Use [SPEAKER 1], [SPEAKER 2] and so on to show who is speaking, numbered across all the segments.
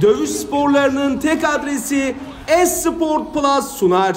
[SPEAKER 1] Dövüş sporlarının tek adresi Esport Plus sunar.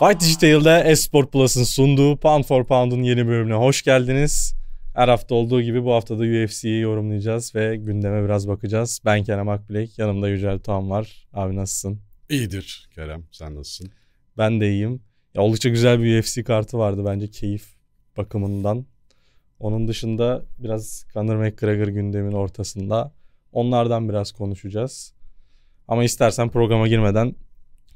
[SPEAKER 1] Fight Digital'da Esport Plus'ın sunduğu Pound for Pound'un yeni bölümüne hoş geldiniz. Her hafta olduğu gibi bu hafta da UFC'yi yorumlayacağız ve gündeme biraz bakacağız. Ben Kerem Akbilek, yanımda Yücel Tuğan var. Abi nasılsın?
[SPEAKER 2] İyidir Kerem, sen nasılsın?
[SPEAKER 1] Ben de iyiyim. Ya oldukça güzel bir UFC kartı vardı bence keyif bakımından. Onun dışında biraz Conor McGregor gündemin ortasında. Onlardan biraz konuşacağız. Ama istersen programa girmeden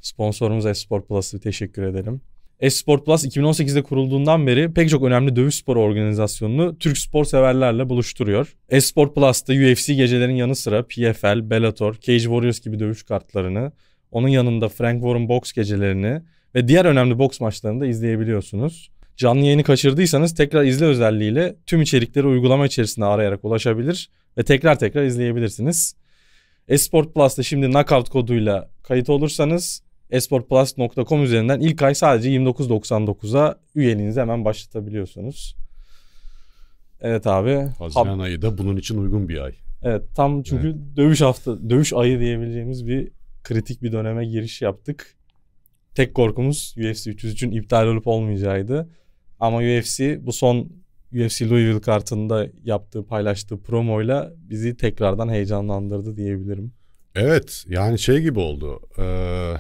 [SPEAKER 1] Sponsorumuz Esport Plus'ı teşekkür edelim. Esport Plus 2018'de kurulduğundan beri pek çok önemli dövüş sporu organizasyonunu Türk spor severlerle buluşturuyor. Esport Plus'ta UFC gecelerin yanı sıra PFL, Bellator, Cage Warriors gibi dövüş kartlarını, onun yanında Frank Warren boks gecelerini ve diğer önemli boks maçlarını da izleyebiliyorsunuz. Canlı yayını kaçırdıysanız tekrar izle özelliğiyle tüm içerikleri uygulama içerisinde arayarak ulaşabilir ve tekrar tekrar izleyebilirsiniz. Esport Plus'ta şimdi Knockout koduyla kayıt olursanız esportplus.com üzerinden ilk ay sadece 29.99'a üyeliğinizi hemen başlatabiliyorsunuz. Evet abi. Haziran ayı da bunun için uygun bir ay. Evet tam çünkü evet. dövüş hafta, dövüş ayı diyebileceğimiz bir kritik bir döneme giriş yaptık. Tek korkumuz UFC 303'ün iptal olup olmayacağıydı. Ama UFC bu son UFC Louisville kartında yaptığı, paylaştığı promoyla bizi tekrardan heyecanlandırdı diyebilirim.
[SPEAKER 2] Evet yani şey gibi oldu. Ee,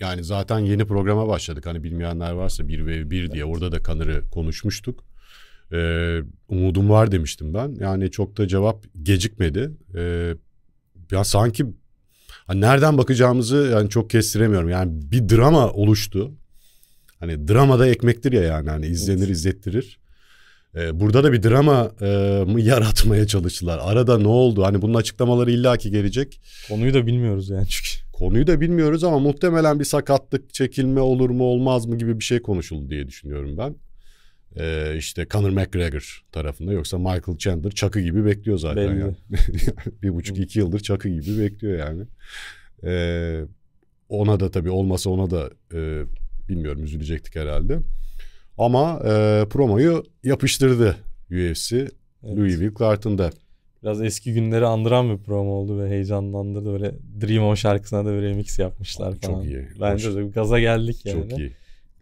[SPEAKER 2] yani zaten yeni programa başladık. Hani bilmeyenler varsa bir ve bir diye orada da Kanır'ı konuşmuştuk. Ee, umudum var demiştim ben. Yani çok da cevap gecikmedi. Ee, ya sanki hani nereden bakacağımızı yani çok kestiremiyorum. Yani bir drama oluştu. Hani drama da ekmektir ya yani hani izlenir evet. izlettirir. Ee, burada da bir drama e, mı yaratmaya çalıştılar. Arada ne oldu? Hani bunun açıklamaları illaki gelecek. Konuyu da bilmiyoruz yani çünkü. Konuyu da bilmiyoruz ama muhtemelen bir sakatlık çekilme olur mu olmaz mı gibi bir şey konuşuldu diye düşünüyorum ben. Ee, işte Conor McGregor tarafında yoksa Michael Chandler çakı gibi bekliyor zaten. Belli. Yani. bir buçuk iki yıldır çakı gibi bekliyor yani. Ee, ona da tabii olmasa ona da e, bilmiyorum üzülecektik herhalde. Ama e, promoyu yapıştırdı UFC evet. Louisville Clark'ın
[SPEAKER 1] Biraz eski günleri andıran bir promo oldu ve heyecanlandırdı. Böyle Dream On şarkısına da bir remix yapmışlar Abi, falan. Çok iyi. Bence Hoş. de gaza geldik yani. Çok iyi.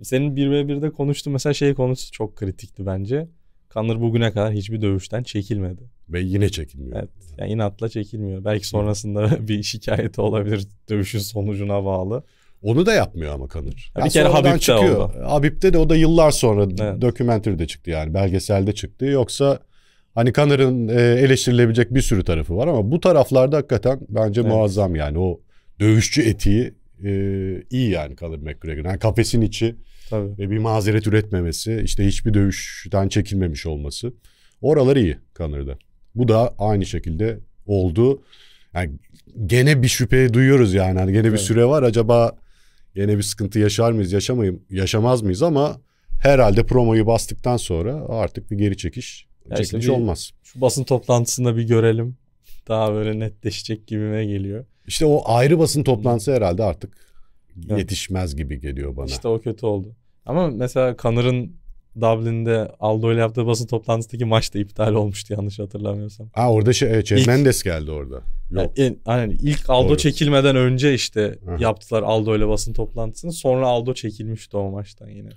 [SPEAKER 1] Senin 1v1'de konuştuğun mesela şey konusu çok kritikti bence. Kanır bugüne kadar hiçbir dövüşten çekilmedi. Ve yine çekilmiyor. Evet. Yani inatla çekilmiyor. Belki sonrasında bir şikayet olabilir dövüşün sonucuna bağlı. Onu da yapmıyor ama Kanır. Ya bir kere Habib'de çıkıyor. oldu.
[SPEAKER 2] Habib'de de o da yıllar sonra evet. dokümenterde çıktı yani belgeselde çıktı. Yoksa Hani Kanar'ın e, eleştirilebilecek bir sürü tarafı var ama bu taraflarda hakikaten bence evet. muazzam yani o dövüşçü etiği e, iyi yani Conor McGregor'ın. Yani kafesin içi Tabii. ve bir mazeret üretmemesi, işte hiçbir dövüşten çekilmemiş olması. Oralar iyi Conor'da. Bu da aynı şekilde oldu. Yani gene bir şüphe duyuyoruz yani. yani gene evet. bir süre var acaba gene bir sıkıntı yaşar mıyız, yaşamayım, yaşamaz mıyız ama herhalde promoyu bastıktan sonra artık bir geri çekiş ya çekiliş işte bir, olmaz.
[SPEAKER 1] Şu basın toplantısında bir görelim. Daha böyle netleşecek gibime geliyor.
[SPEAKER 2] İşte o ayrı basın toplantısı herhalde artık yetişmez gibi geliyor bana. İşte o
[SPEAKER 1] kötü oldu. Ama mesela Kanır'ın Dublin'de Aldo ile yaptığı basın toplantısındaki maç da iptal olmuştu yanlış hatırlamıyorsam. Ha orada şey, şey ilk, Mendes geldi orada. Yok. Yani, yani ilk Aldo Doğru. çekilmeden önce işte Aha. yaptılar Aldo ile basın toplantısını. Sonra Aldo çekilmişti o maçtan yine.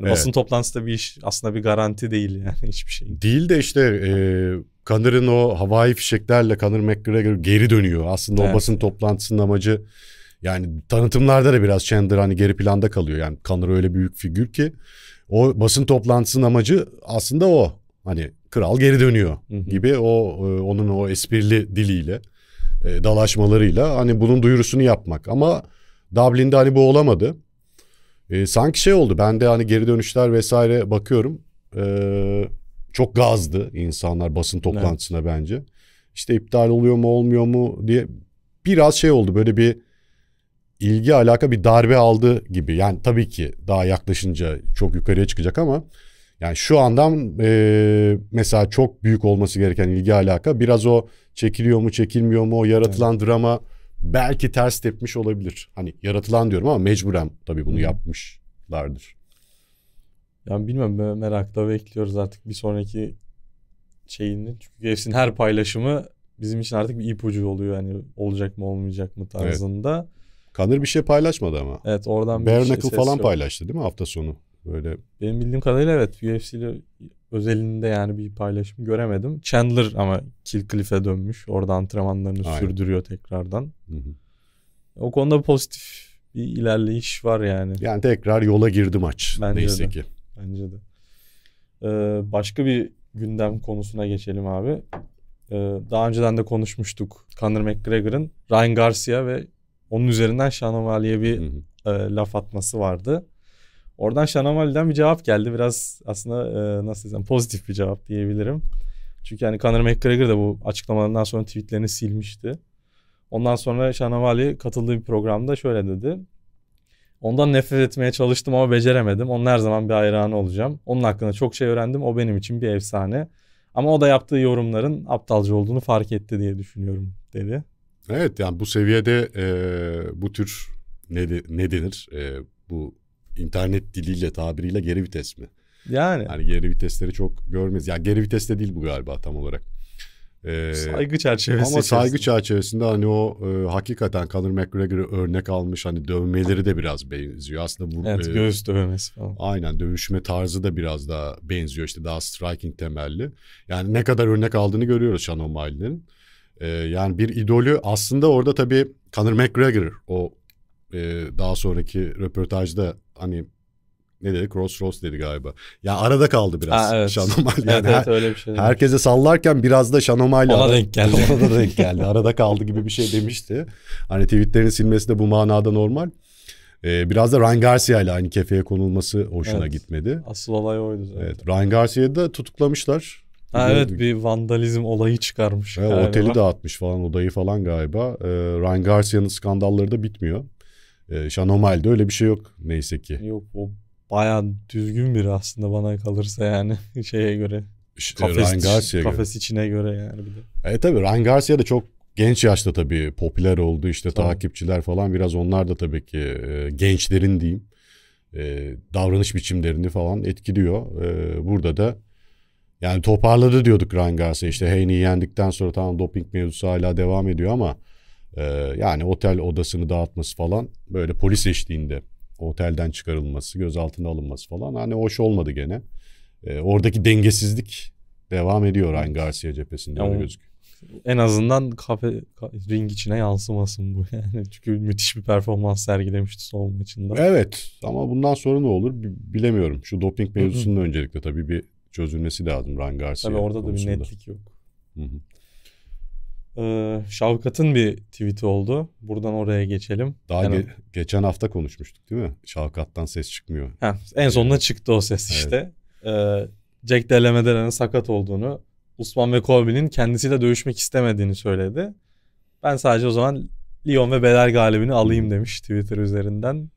[SPEAKER 1] Yani evet. Basın toplantısı da bir iş aslında bir garanti değil yani hiçbir şey.
[SPEAKER 2] Değil de işte e, Connor'ın o havai fişeklerle Conor McGregor geri dönüyor. Aslında evet. o basın toplantısının amacı yani tanıtımlarda da biraz Chandler hani geri planda kalıyor. Yani Conor öyle büyük figür ki o basın toplantısının amacı aslında o. Hani kral geri dönüyor gibi o e, onun o esprili diliyle e, dalaşmalarıyla hani bunun duyurusunu yapmak ama Dublin'de hani bu olamadı. E, sanki şey oldu. Ben de hani geri dönüşler vesaire bakıyorum. E, çok gazdı insanlar basın toplantısına evet. bence. İşte iptal oluyor mu olmuyor mu diye biraz şey oldu. Böyle bir ilgi alaka bir darbe aldı gibi. Yani tabii ki daha yaklaşınca çok yukarıya çıkacak ama yani şu andan e, mesela çok büyük olması gereken ilgi alaka biraz o çekiliyor mu çekilmiyor mu o yaratılan evet. drama belki ters tepmiş olabilir. Hani yaratılan diyorum ama mecburen tabii bunu yapmışlardır. Yani bilmiyorum, merakla bekliyoruz artık bir sonraki
[SPEAKER 1] şeyini. Çünkü hepsinin her paylaşımı bizim için artık bir ipucu oluyor. Yani olacak mı
[SPEAKER 2] olmayacak mı tarzında. Evet. Kanır bir şey paylaşmadı ama. Evet oradan bir Bare şey, falan yok. paylaştı değil mi hafta sonu? Böyle
[SPEAKER 1] benim bildiğim kadarıyla evet UFC ile özelinde yani bir paylaşım göremedim. Chandler ama Cliff'e dönmüş. Orada antrenmanlarını Aynen. sürdürüyor tekrardan. Hı hı. O konuda pozitif bir ilerleyiş var yani.
[SPEAKER 2] Yani tekrar yola girdi maç. Bence Neyse de. ki.
[SPEAKER 1] Bence de. Ee, başka bir gündem konusuna geçelim abi. Ee, daha önceden de konuşmuştuk. Conor McGregor'ın Ryan Garcia ve onun üzerinden Shannon Ali'ye bir E, laf atması vardı. Oradan Şanamali'den bir cevap geldi. Biraz aslında e, nasıl desem pozitif bir cevap diyebilirim. Çünkü hani Conor McGregor da bu açıklamalarından sonra tweetlerini silmişti. Ondan sonra Şanamali katıldığı bir programda şöyle dedi. Ondan nefret etmeye çalıştım ama beceremedim. Onun her zaman bir hayranı olacağım. Onun hakkında çok şey öğrendim. O benim için bir efsane. Ama o da yaptığı yorumların aptalca olduğunu fark etti diye düşünüyorum dedi.
[SPEAKER 2] Evet yani bu seviyede e, bu tür ne, ne denir? E, bu internet diliyle tabiriyle geri vites mi? Yani. Yani geri vitesleri çok görmez. Yani geri viteste değil bu galiba tam olarak. Ee, saygı çerçevesi. Ama saygı çerçevesinde hani o e, hakikaten Conor McGregor'ı örnek almış hani dövmeleri de biraz benziyor. Aslında bu evet, e, göğüs dövmesi falan. Aynen dövüşme tarzı da biraz daha benziyor işte daha striking temelli. Yani ne kadar örnek aldığını görüyoruz Shannon Miles'in. E, ee, yani bir idolü aslında orada tabii Conor McGregor o e, daha sonraki röportajda hani ne dedi? Crossroads dedi galiba. Ya arada kaldı biraz ha, evet. Şanomal. Yani evet, evet, öyle bir şey demiş. herkese sallarken biraz da Şanomal ona denk geldi. ona da denk geldi. arada kaldı gibi bir şey demişti. Hani tweetlerin silmesi de bu manada normal. Ee, biraz da Ryan Garcia ile aynı kefeye konulması hoşuna evet. gitmedi.
[SPEAKER 1] Asıl olay oydu zaten. Evet,
[SPEAKER 2] Ryan Garcia'yı da tutuklamışlar. Ha, evet
[SPEAKER 1] bir vandalizm olayı çıkarmış.
[SPEAKER 2] E, oteli dağıtmış falan odayı falan galiba. Ee, Ryan Garcia'nın skandalları da bitmiyor. E, ee, Şanomal'de öyle bir şey yok neyse ki. Yok o
[SPEAKER 1] baya düzgün biri aslında bana kalırsa yani şeye göre. İşte kafes, Ryan Garcia kafes göre. içine göre yani
[SPEAKER 2] bir de. E tabii Ryan Garcia da çok genç yaşta tabii popüler oldu işte tamam. takipçiler falan biraz onlar da tabii ki e, gençlerin diyeyim e, davranış biçimlerini falan etkiliyor. E, burada da yani toparladı diyorduk Ryan Garcia işte Haney'i yendikten sonra tamam doping mevzusu hala devam ediyor ama ee, yani otel odasını dağıtması falan böyle polis eşliğinde otelden çıkarılması, gözaltına alınması falan hani hoş olmadı gene. Ee, oradaki dengesizlik devam ediyor aynı Garcia cephesinde öyle gözüküyor. En azından kafe ring içine yansımasın
[SPEAKER 1] bu yani. Çünkü müthiş bir performans sergilemişti son maçında. Evet
[SPEAKER 2] ama bundan sonra ne olur bilemiyorum. Şu doping mevzusunun öncelikle tabii bir çözülmesi lazım Ryan Garcia Tabii orada konusunda. da bir netlik yok. Hı-hı. Ee, Şavkat'ın bir tweet'i oldu.
[SPEAKER 1] Buradan oraya geçelim.
[SPEAKER 2] Daha yani... ge- geçen hafta konuşmuştuk değil mi? Şavkat'tan ses çıkmıyor. Heh,
[SPEAKER 1] en sonunda ee, çıktı o ses işte. Ee, Jack Delemeder'in sakat olduğunu, Usman ve Colby'nin kendisiyle dövüşmek istemediğini söyledi. Ben sadece o zaman Lyon ve Belal galibini alayım demiş Twitter üzerinden.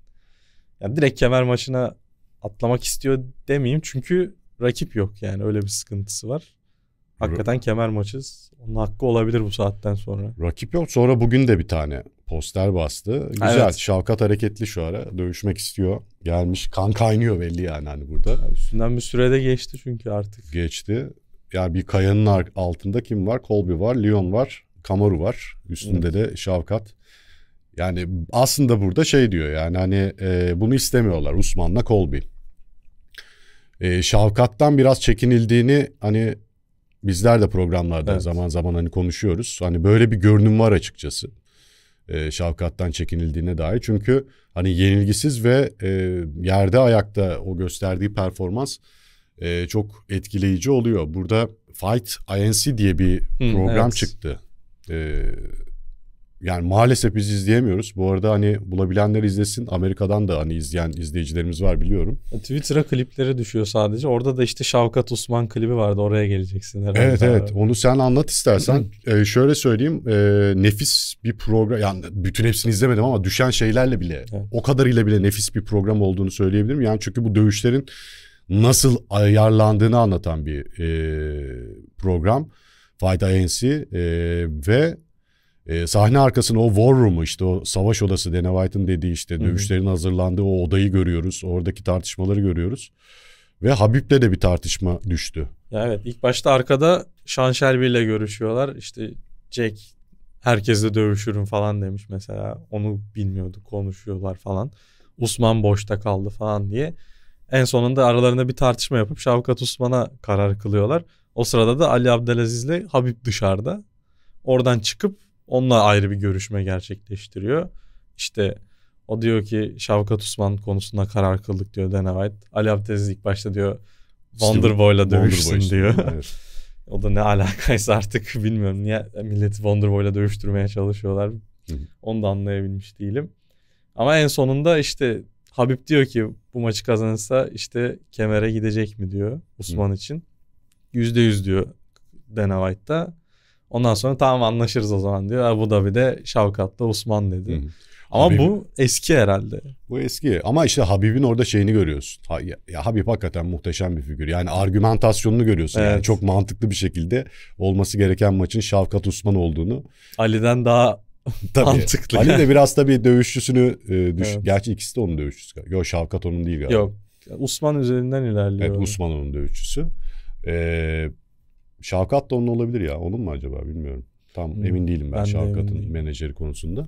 [SPEAKER 1] Yani direkt kemer maçına atlamak istiyor demeyeyim çünkü rakip yok yani öyle bir sıkıntısı var. Hakikaten kemer maçız. Onun hakkı olabilir bu saatten sonra.
[SPEAKER 2] Rakip yok. Sonra bugün de bir tane poster bastı. Güzel. Evet. Şavkat hareketli şu ara. Dövüşmek istiyor. Gelmiş. Kan kaynıyor belli yani hani burada. Ya üstünden bir sürede geçti çünkü artık. Geçti. Yani bir kayanın altında kim var? Colby var, Lyon var, Kamaru var. Üstünde Hı. de Şavkat. Yani aslında burada şey diyor yani hani e, bunu istemiyorlar Usman'la Colby. E, şavkattan biraz çekinildiğini hani bizler de programlarda evet. zaman zaman hani konuşuyoruz. Hani böyle bir görünüm var açıkçası. E, şavkattan çekinildiğine dair. Çünkü hani yenilgisiz ve e, yerde ayakta o gösterdiği performans e, çok etkileyici oluyor. Burada Fight INC diye bir Hı, program evet. çıktı. E, yani maalesef biz izleyemiyoruz. Bu arada hani bulabilenler izlesin. Amerika'dan da hani izleyen izleyicilerimiz var biliyorum.
[SPEAKER 1] Twitter'a klipleri düşüyor sadece. Orada da işte Şavkat Usman klibi vardı. Oraya geleceksin herhalde. Evet evet.
[SPEAKER 2] Onu sen anlat istersen. ee, şöyle söyleyeyim. E, nefis bir program. Yani bütün hepsini izlemedim ama düşen şeylerle bile evet. o kadarıyla bile nefis bir program olduğunu söyleyebilirim. Yani çünkü bu dövüşlerin nasıl ayarlandığını anlatan bir e, program. Fight INC e, ve e, sahne arkasına o war room'u işte o savaş odası Dana White'ın dediği işte Hı-hı. dövüşlerin hazırlandığı o odayı görüyoruz. Oradaki tartışmaları görüyoruz. Ve Habib'le de bir tartışma düştü.
[SPEAKER 1] Ya evet ilk başta arkada Sean Shelby ile görüşüyorlar. İşte Jack herkesle dövüşürüm falan demiş mesela. Onu bilmiyordu konuşuyorlar falan. Usman boşta kaldı falan diye. En sonunda aralarında bir tartışma yapıp Şavkat Usman'a karar kılıyorlar. O sırada da Ali Abdelaziz ile Habib dışarıda. Oradan çıkıp Onunla ayrı bir görüşme gerçekleştiriyor. İşte o diyor ki Şavkat Usman konusunda karar kıldık diyor Dana White. Ali Abdelaziz ilk başta diyor Wonderboy'la dövüşsün diyor. o da ne alakaysa artık bilmiyorum niye milleti Wonderboy'la dövüştürmeye çalışıyorlar. Onu da anlayabilmiş değilim. Ama en sonunda işte Habib diyor ki bu maçı kazanırsa işte kemere gidecek mi diyor Usman için. Yüzde yüz diyor Dana White'da. Ondan sonra tamam anlaşırız o zaman diyor. Bu da bir de Şavkat'la
[SPEAKER 2] Osman dedi. Hı.
[SPEAKER 1] Ama Habib. bu eski herhalde.
[SPEAKER 2] Bu eski ama işte Habib'in orada şeyini görüyorsun. Ha, ya, ya Habib hakikaten muhteşem bir figür. Yani argümantasyonunu görüyorsun. Evet. Yani çok mantıklı bir şekilde olması gereken maçın Şavkat Usman olduğunu. Ali'den daha tabii. mantıklı. Ali de biraz tabii dövüşçüsünü e, düş. Evet. Gerçi ikisi de onun dövüşçüsü. Yok Şavkat onun değil galiba. Yok. Usman üzerinden ilerliyor. Evet Usman onun dövüşçüsü. Eee Şavkat da onun olabilir ya. Onun mu acaba bilmiyorum. Tam hmm. emin değilim ben, ben Şavkat'ın de menajeri konusunda.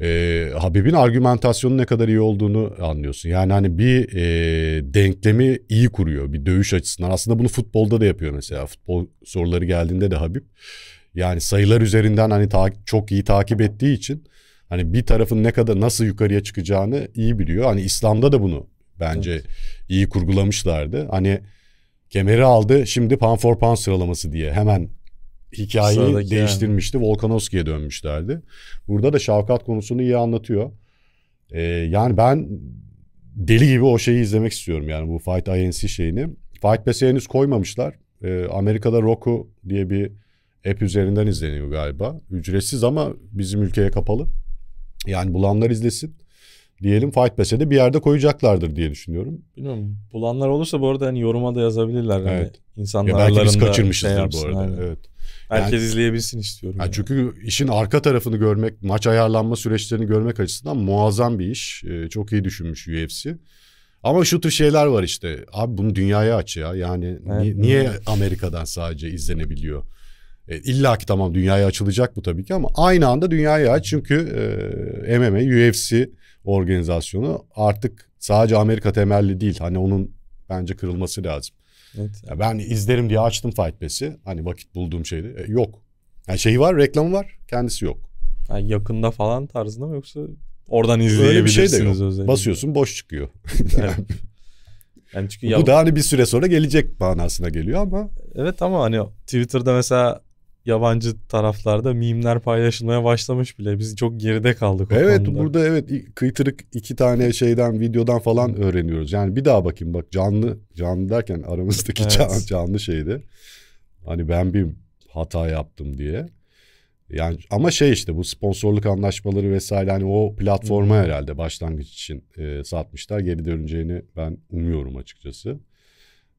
[SPEAKER 2] Ee, Habib'in argümantasyonun ne kadar iyi olduğunu anlıyorsun. Yani hani bir e, denklemi iyi kuruyor bir dövüş açısından. Aslında bunu futbolda da yapıyor mesela. Futbol soruları geldiğinde de Habib yani sayılar üzerinden hani ta- çok iyi takip ettiği için hani bir tarafın ne kadar nasıl yukarıya çıkacağını iyi biliyor. Hani İslam'da da bunu bence evet. iyi kurgulamışlardı. Hani Kemeri aldı şimdi pan for pan sıralaması diye hemen hikayeyi Sıradaki değiştirmişti. Yani. Volkanovski'ye dönmüşlerdi. Burada da şefkat konusunu iyi anlatıyor. Ee, yani ben deli gibi o şeyi izlemek istiyorum yani bu Fight INC şeyini. Fight Pass'e henüz koymamışlar. Ee, Amerika'da Roku diye bir app üzerinden izleniyor galiba. Ücretsiz ama bizim ülkeye kapalı. Yani bulanlar izlesin diyelim Fight Pass'e de bir yerde koyacaklardır diye düşünüyorum.
[SPEAKER 1] Bilmiyorum. Bulanlar olursa bu arada hani yoruma da yazabilirler. Hani evet. Hani insanlar ya belki biz kaçırmışızdır şey bu arada. Aynen. Evet. Herkes yani,
[SPEAKER 2] izleyebilsin istiyorum. yani. Çünkü işin arka tarafını görmek, maç ayarlanma süreçlerini görmek açısından muazzam bir iş. Ee, çok iyi düşünmüş UFC. Ama şu tür şeyler var işte. Abi bunu dünyaya aç ya. Yani evet. ni- niye Amerika'dan sadece izlenebiliyor? E, İlla ki tamam dünyaya açılacak bu tabii ki ama aynı anda dünyaya aç. Çünkü e, MMA, UFC organizasyonu artık sadece Amerika temelli değil. Hani onun bence kırılması lazım. Evet. Ya ben izlerim diye açtım Fight Pass'i. Hani vakit bulduğum şeydi E, yok. Yani şeyi var, reklamı var. Kendisi yok.
[SPEAKER 1] Yani yakında falan
[SPEAKER 2] tarzında mı yoksa oradan izleyebilirsiniz Öyle şey de yok. Basıyorsun boş çıkıyor. Evet. yani çünkü Bu ya... da hani bir süre sonra gelecek manasına geliyor ama.
[SPEAKER 1] Evet ama hani Twitter'da mesela yabancı taraflarda mimler paylaşılmaya başlamış bile. Biz çok geride kaldık o Evet konuda. burada
[SPEAKER 2] evet kıytırık iki tane şeyden videodan falan öğreniyoruz. Yani bir daha bakayım bak canlı canlı derken aramızdaki evet. canlı, canlı şeydi. Hani ben bir hata yaptım diye. Yani ama şey işte bu sponsorluk anlaşmaları vesaire hani o platforma Hı-hı. herhalde başlangıç için e, satmışlar. Geri döneceğini ben umuyorum açıkçası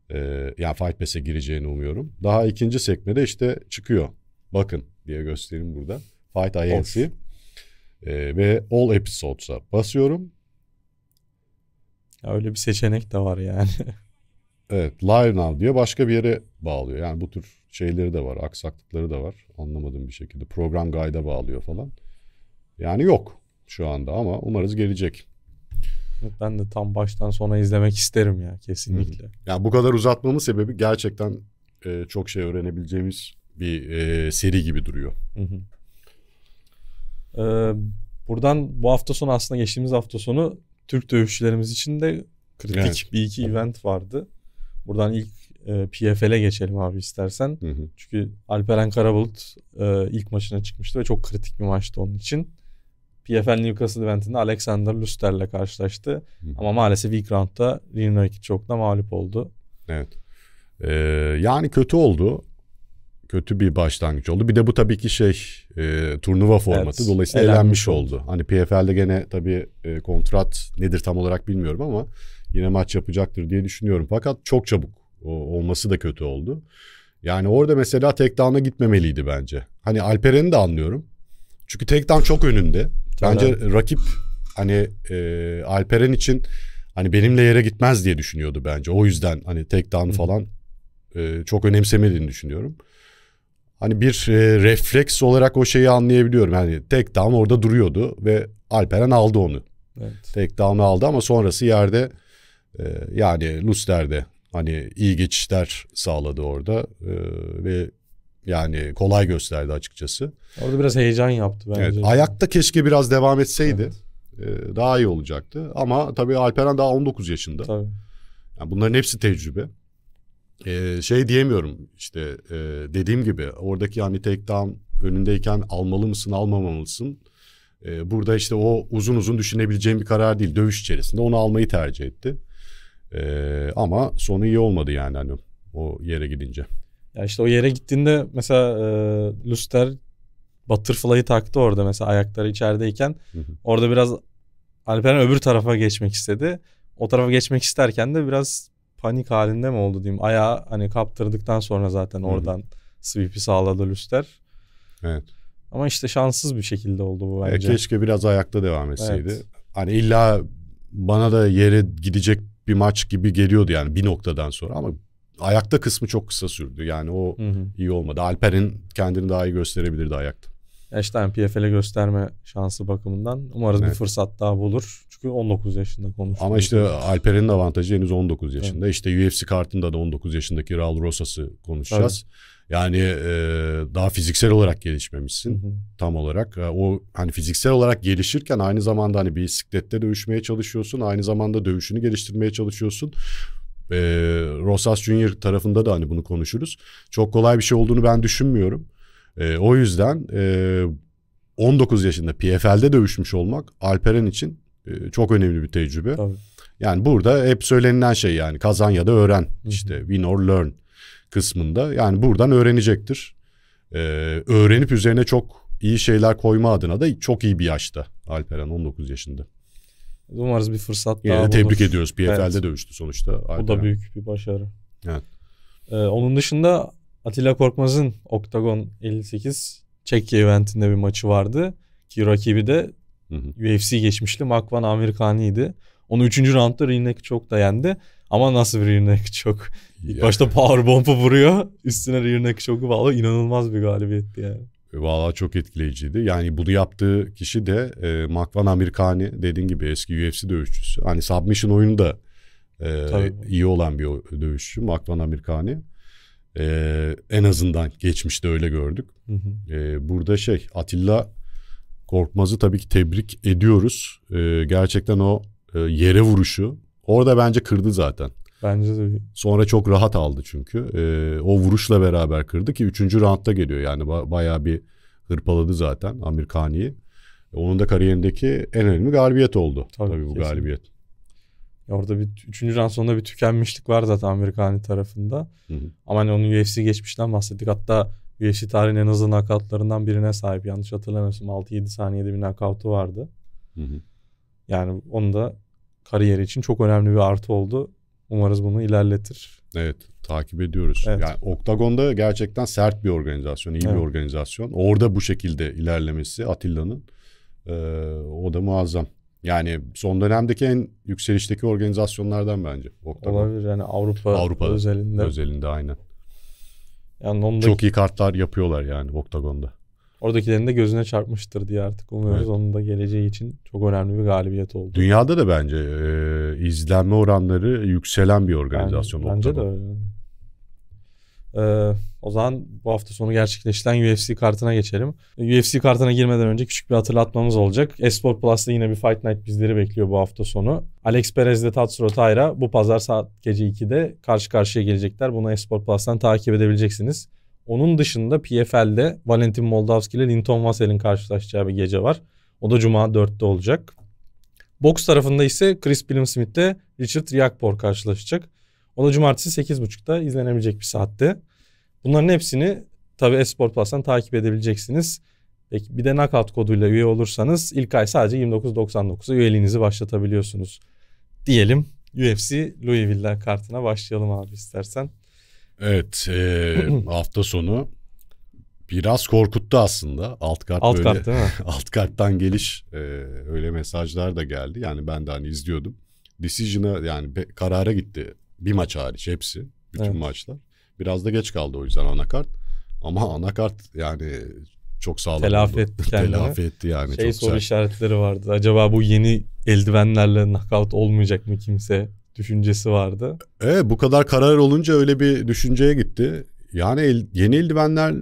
[SPEAKER 2] e, ya yani Fight Pass'e gireceğini umuyorum. Daha ikinci sekmede işte çıkıyor. Bakın diye göstereyim burada. Fight INC. E, ve All Episodes'a basıyorum. Ya öyle bir seçenek de var yani. evet Live Now diye başka bir yere bağlıyor. Yani bu tür şeyleri de var. Aksaklıkları da var. Anlamadım bir şekilde. Program guide'a bağlıyor falan. Yani yok şu anda ama umarız gelecek. Ben de tam baştan sona izlemek isterim ya kesinlikle. Hı. Ya bu kadar uzatmamın sebebi gerçekten e, çok şey öğrenebileceğimiz bir e, seri gibi duruyor. Hı hı. Ee,
[SPEAKER 1] buradan bu hafta sonu aslında geçtiğimiz hafta sonu Türk dövüşçülerimiz için de kritik evet. bir iki event vardı. Buradan ilk e, PFL'e geçelim abi istersen. Hı hı. Çünkü Alperen Karabulut e, ilk maçına çıkmıştı ve çok kritik bir maçtı onun için. PFL Newcastle eventinde Alexander Luster'le karşılaştı. Hı. Ama maalesef ilk roundda
[SPEAKER 2] Rino da mağlup oldu. Evet. Ee, yani kötü oldu. Kötü bir başlangıç oldu. Bir de bu tabii ki şey e, turnuva formatı. Evet, Dolayısıyla elenmiş oldu. oldu. Hani PFL'de gene tabii e, kontrat nedir tam olarak bilmiyorum ama yine maç yapacaktır diye düşünüyorum. Fakat çok çabuk o, olması da kötü oldu. Yani orada mesela tek down'a gitmemeliydi bence. Hani Alperen'i de anlıyorum. Çünkü tek down çok önünde. Bence Tabii. rakip hani e, Alperen için hani benimle yere gitmez diye düşünüyordu bence. O yüzden hani tek down falan e, çok önemsemediğini düşünüyorum. Hani bir e, refleks olarak o şeyi anlayabiliyorum. Yani tek down orada duruyordu ve Alperen aldı onu. Evet. Tek down'u aldı ama sonrası yerde e, yani Luster'de hani iyi geçişler sağladı orada e, ve yani kolay gösterdi açıkçası. Orada biraz heyecan yaptı bence. Evet, ayakta keşke biraz devam etseydi. Evet. E, daha iyi olacaktı. Ama tabii Alperen daha 19 yaşında. Tabii. Yani bunların hepsi tecrübe. E, şey diyemiyorum işte e, dediğim gibi oradaki yani takedown önündeyken almalı mısın almamalısın. E, burada işte o uzun uzun düşünebileceğim bir karar değil. Dövüş içerisinde onu almayı tercih etti. E, ama sonu iyi olmadı yani hani o yere gidince. Ya işte o yere gittiğinde
[SPEAKER 1] mesela e, Luster Butterfly'ı taktı orada mesela ayakları içerideyken. Hı Orada biraz Alperen öbür tarafa geçmek istedi. O tarafa geçmek isterken de biraz panik halinde mi oldu diyeyim. Ayağı hani kaptırdıktan sonra zaten oradan hı sweep'i sağladı Luster. Evet. Ama işte şanssız bir şekilde oldu bu bence. E, keşke
[SPEAKER 2] biraz ayakta devam etseydi. Evet. Hani illa bana da yere gidecek bir maç gibi geliyordu yani bir noktadan sonra ama ayakta kısmı çok kısa sürdü. Yani o hı hı. iyi olmadı. Alper'in kendini daha iyi gösterebilirdi ayakta. Eşten PFL'e gösterme şansı
[SPEAKER 1] bakımından umarız evet. bir fırsat daha bulur. Çünkü 19 yaşında konuşuyor. Ama işte
[SPEAKER 2] Alper'in avantajı henüz 19 yaşında. Evet. İşte UFC kartında da 19 yaşındaki Raul Rosas'ı konuşacağız. Evet. Yani e, daha fiziksel olarak gelişmemişsin hı hı. tam olarak. E, o hani fiziksel olarak gelişirken aynı zamanda hani bisiklette dövüşmeye çalışıyorsun. Aynı zamanda dövüşünü geliştirmeye çalışıyorsun e, Rosas Junior tarafında da hani bunu konuşuruz. Çok kolay bir şey olduğunu ben düşünmüyorum. E, o yüzden e, 19 yaşında PFL'de dövüşmüş olmak Alperen için e, çok önemli bir tecrübe. Tabii. Yani burada hep söylenilen şey yani kazan ya da öğren Hı-hı. işte win or learn kısmında. Yani buradan öğrenecektir. E, öğrenip üzerine çok iyi şeyler koyma adına da çok iyi bir yaşta Alperen 19 yaşında.
[SPEAKER 1] Umarız bir fırsat Yine daha de tebrik ediyoruz. PFL'de evet. dövüştü sonuçta. Bu da büyük bir başarı. Evet. Ee, onun dışında Atilla Korkmaz'ın Octagon 58 Çekki eventinde bir maçı vardı. Ki rakibi de hı hı. UFC geçmişli Makvan Amerikani'ydi. Onu 3. roundda Rinek çok da yendi. Ama nasıl bir Rinek çok. İlk ya. başta powerbomb'u vuruyor. Üstüne Rinek çoku bağlı. İnanılmaz bir galibiyetti yani.
[SPEAKER 2] E, Valla çok etkileyiciydi. Yani bunu yaptığı kişi de e, Makvan Amerikani dediğin gibi eski UFC dövüşçüsü. Hani submission oyunu da e, iyi olan bir dövüşçü Makvan Amerikani. E, en azından geçmişte öyle gördük. Hı hı. E, burada şey Atilla Korkmaz'ı tabii ki tebrik ediyoruz. E, gerçekten o e, yere vuruşu orada bence kırdı zaten Bence de. Sonra çok rahat aldı çünkü. Ee, o vuruşla beraber kırdı ki 3. roundda geliyor. Yani ba- bayağı bir hırpaladı zaten Amir Kani'yi. Onun da kariyerindeki en önemli galibiyet oldu. Tabii, Tabii bu kesin. galibiyet.
[SPEAKER 1] orada bir 3. round sonunda bir tükenmişlik var zaten Amir Kani tarafında. Hı hı. Ama hani onun UFC geçmişinden bahsettik. Hatta UFC tarihinin en hızlı nakavtlarından birine sahip. Yanlış hatırlamıyorsam 6-7 saniyede bir nakavtı vardı. Hı hı. Yani onu da kariyeri için çok önemli bir artı oldu.
[SPEAKER 2] Umarız bunu ilerletir. Evet takip ediyoruz. Evet. Yani Oktagon'da gerçekten sert bir organizasyon, iyi evet. bir organizasyon. Orada bu şekilde ilerlemesi Atilla'nın e, o da muazzam. Yani son dönemdeki en yükselişteki organizasyonlardan bence. Oktagon. Olabilir yani Avrupa Avrupa'da, özelinde. Özelinde aynen. Yani ondaki... Çok iyi kartlar yapıyorlar yani Oktagon'da.
[SPEAKER 1] Oradakilerin de gözüne çarpmıştır diye artık umuyoruz. Evet. Onun da geleceği için çok önemli bir galibiyet oldu.
[SPEAKER 2] Dünyada da bence e, izlenme oranları yükselen bir organizasyon. Yani,
[SPEAKER 1] bence de öyle. Ee, o zaman bu hafta sonu gerçekleştiren UFC kartına geçelim. UFC kartına girmeden önce küçük bir hatırlatmamız olacak. Esport Plus'ta yine bir Fight Night bizleri bekliyor bu hafta sonu. Alex Perez ile Tatsuro Taira bu pazar saat gece 2'de karşı karşıya gelecekler. Bunu Esport Plus'tan takip edebileceksiniz. Onun dışında PFL'de Valentin Moldavski ile Linton Vassel'in karşılaşacağı bir gece var. O da Cuma 4'te olacak. Boks tarafında ise Chris Billum-Smith ile Richard Riakpor karşılaşacak. O da cumartesi 8.30'da izlenebilecek bir saatte. Bunların hepsini tabi Esport Plus'tan takip edebileceksiniz. Peki bir de knockout koduyla üye olursanız ilk ay sadece 29.99'a üyeliğinizi başlatabiliyorsunuz. Diyelim UFC Louisville kartına başlayalım abi istersen.
[SPEAKER 2] Evet e, hafta sonu biraz korkuttu aslında. Alt kart alt böyle kart, alt karttan geliş e, öyle mesajlar da geldi. Yani ben de hani izliyordum. Decision'a yani karara gitti. Bir maç hariç hepsi. Bütün evet. maçlar. Biraz da geç kaldı o yüzden anakart. Ama anakart yani çok sağlam telafi etti kendine. telafi etti yani. Şey çok soru sert. işaretleri
[SPEAKER 1] vardı. Acaba bu yeni eldivenlerle knockout olmayacak mı kimse? düşüncesi vardı.
[SPEAKER 2] Evet bu kadar karar olunca öyle bir düşünceye gitti. Yani el, yeni eldivenler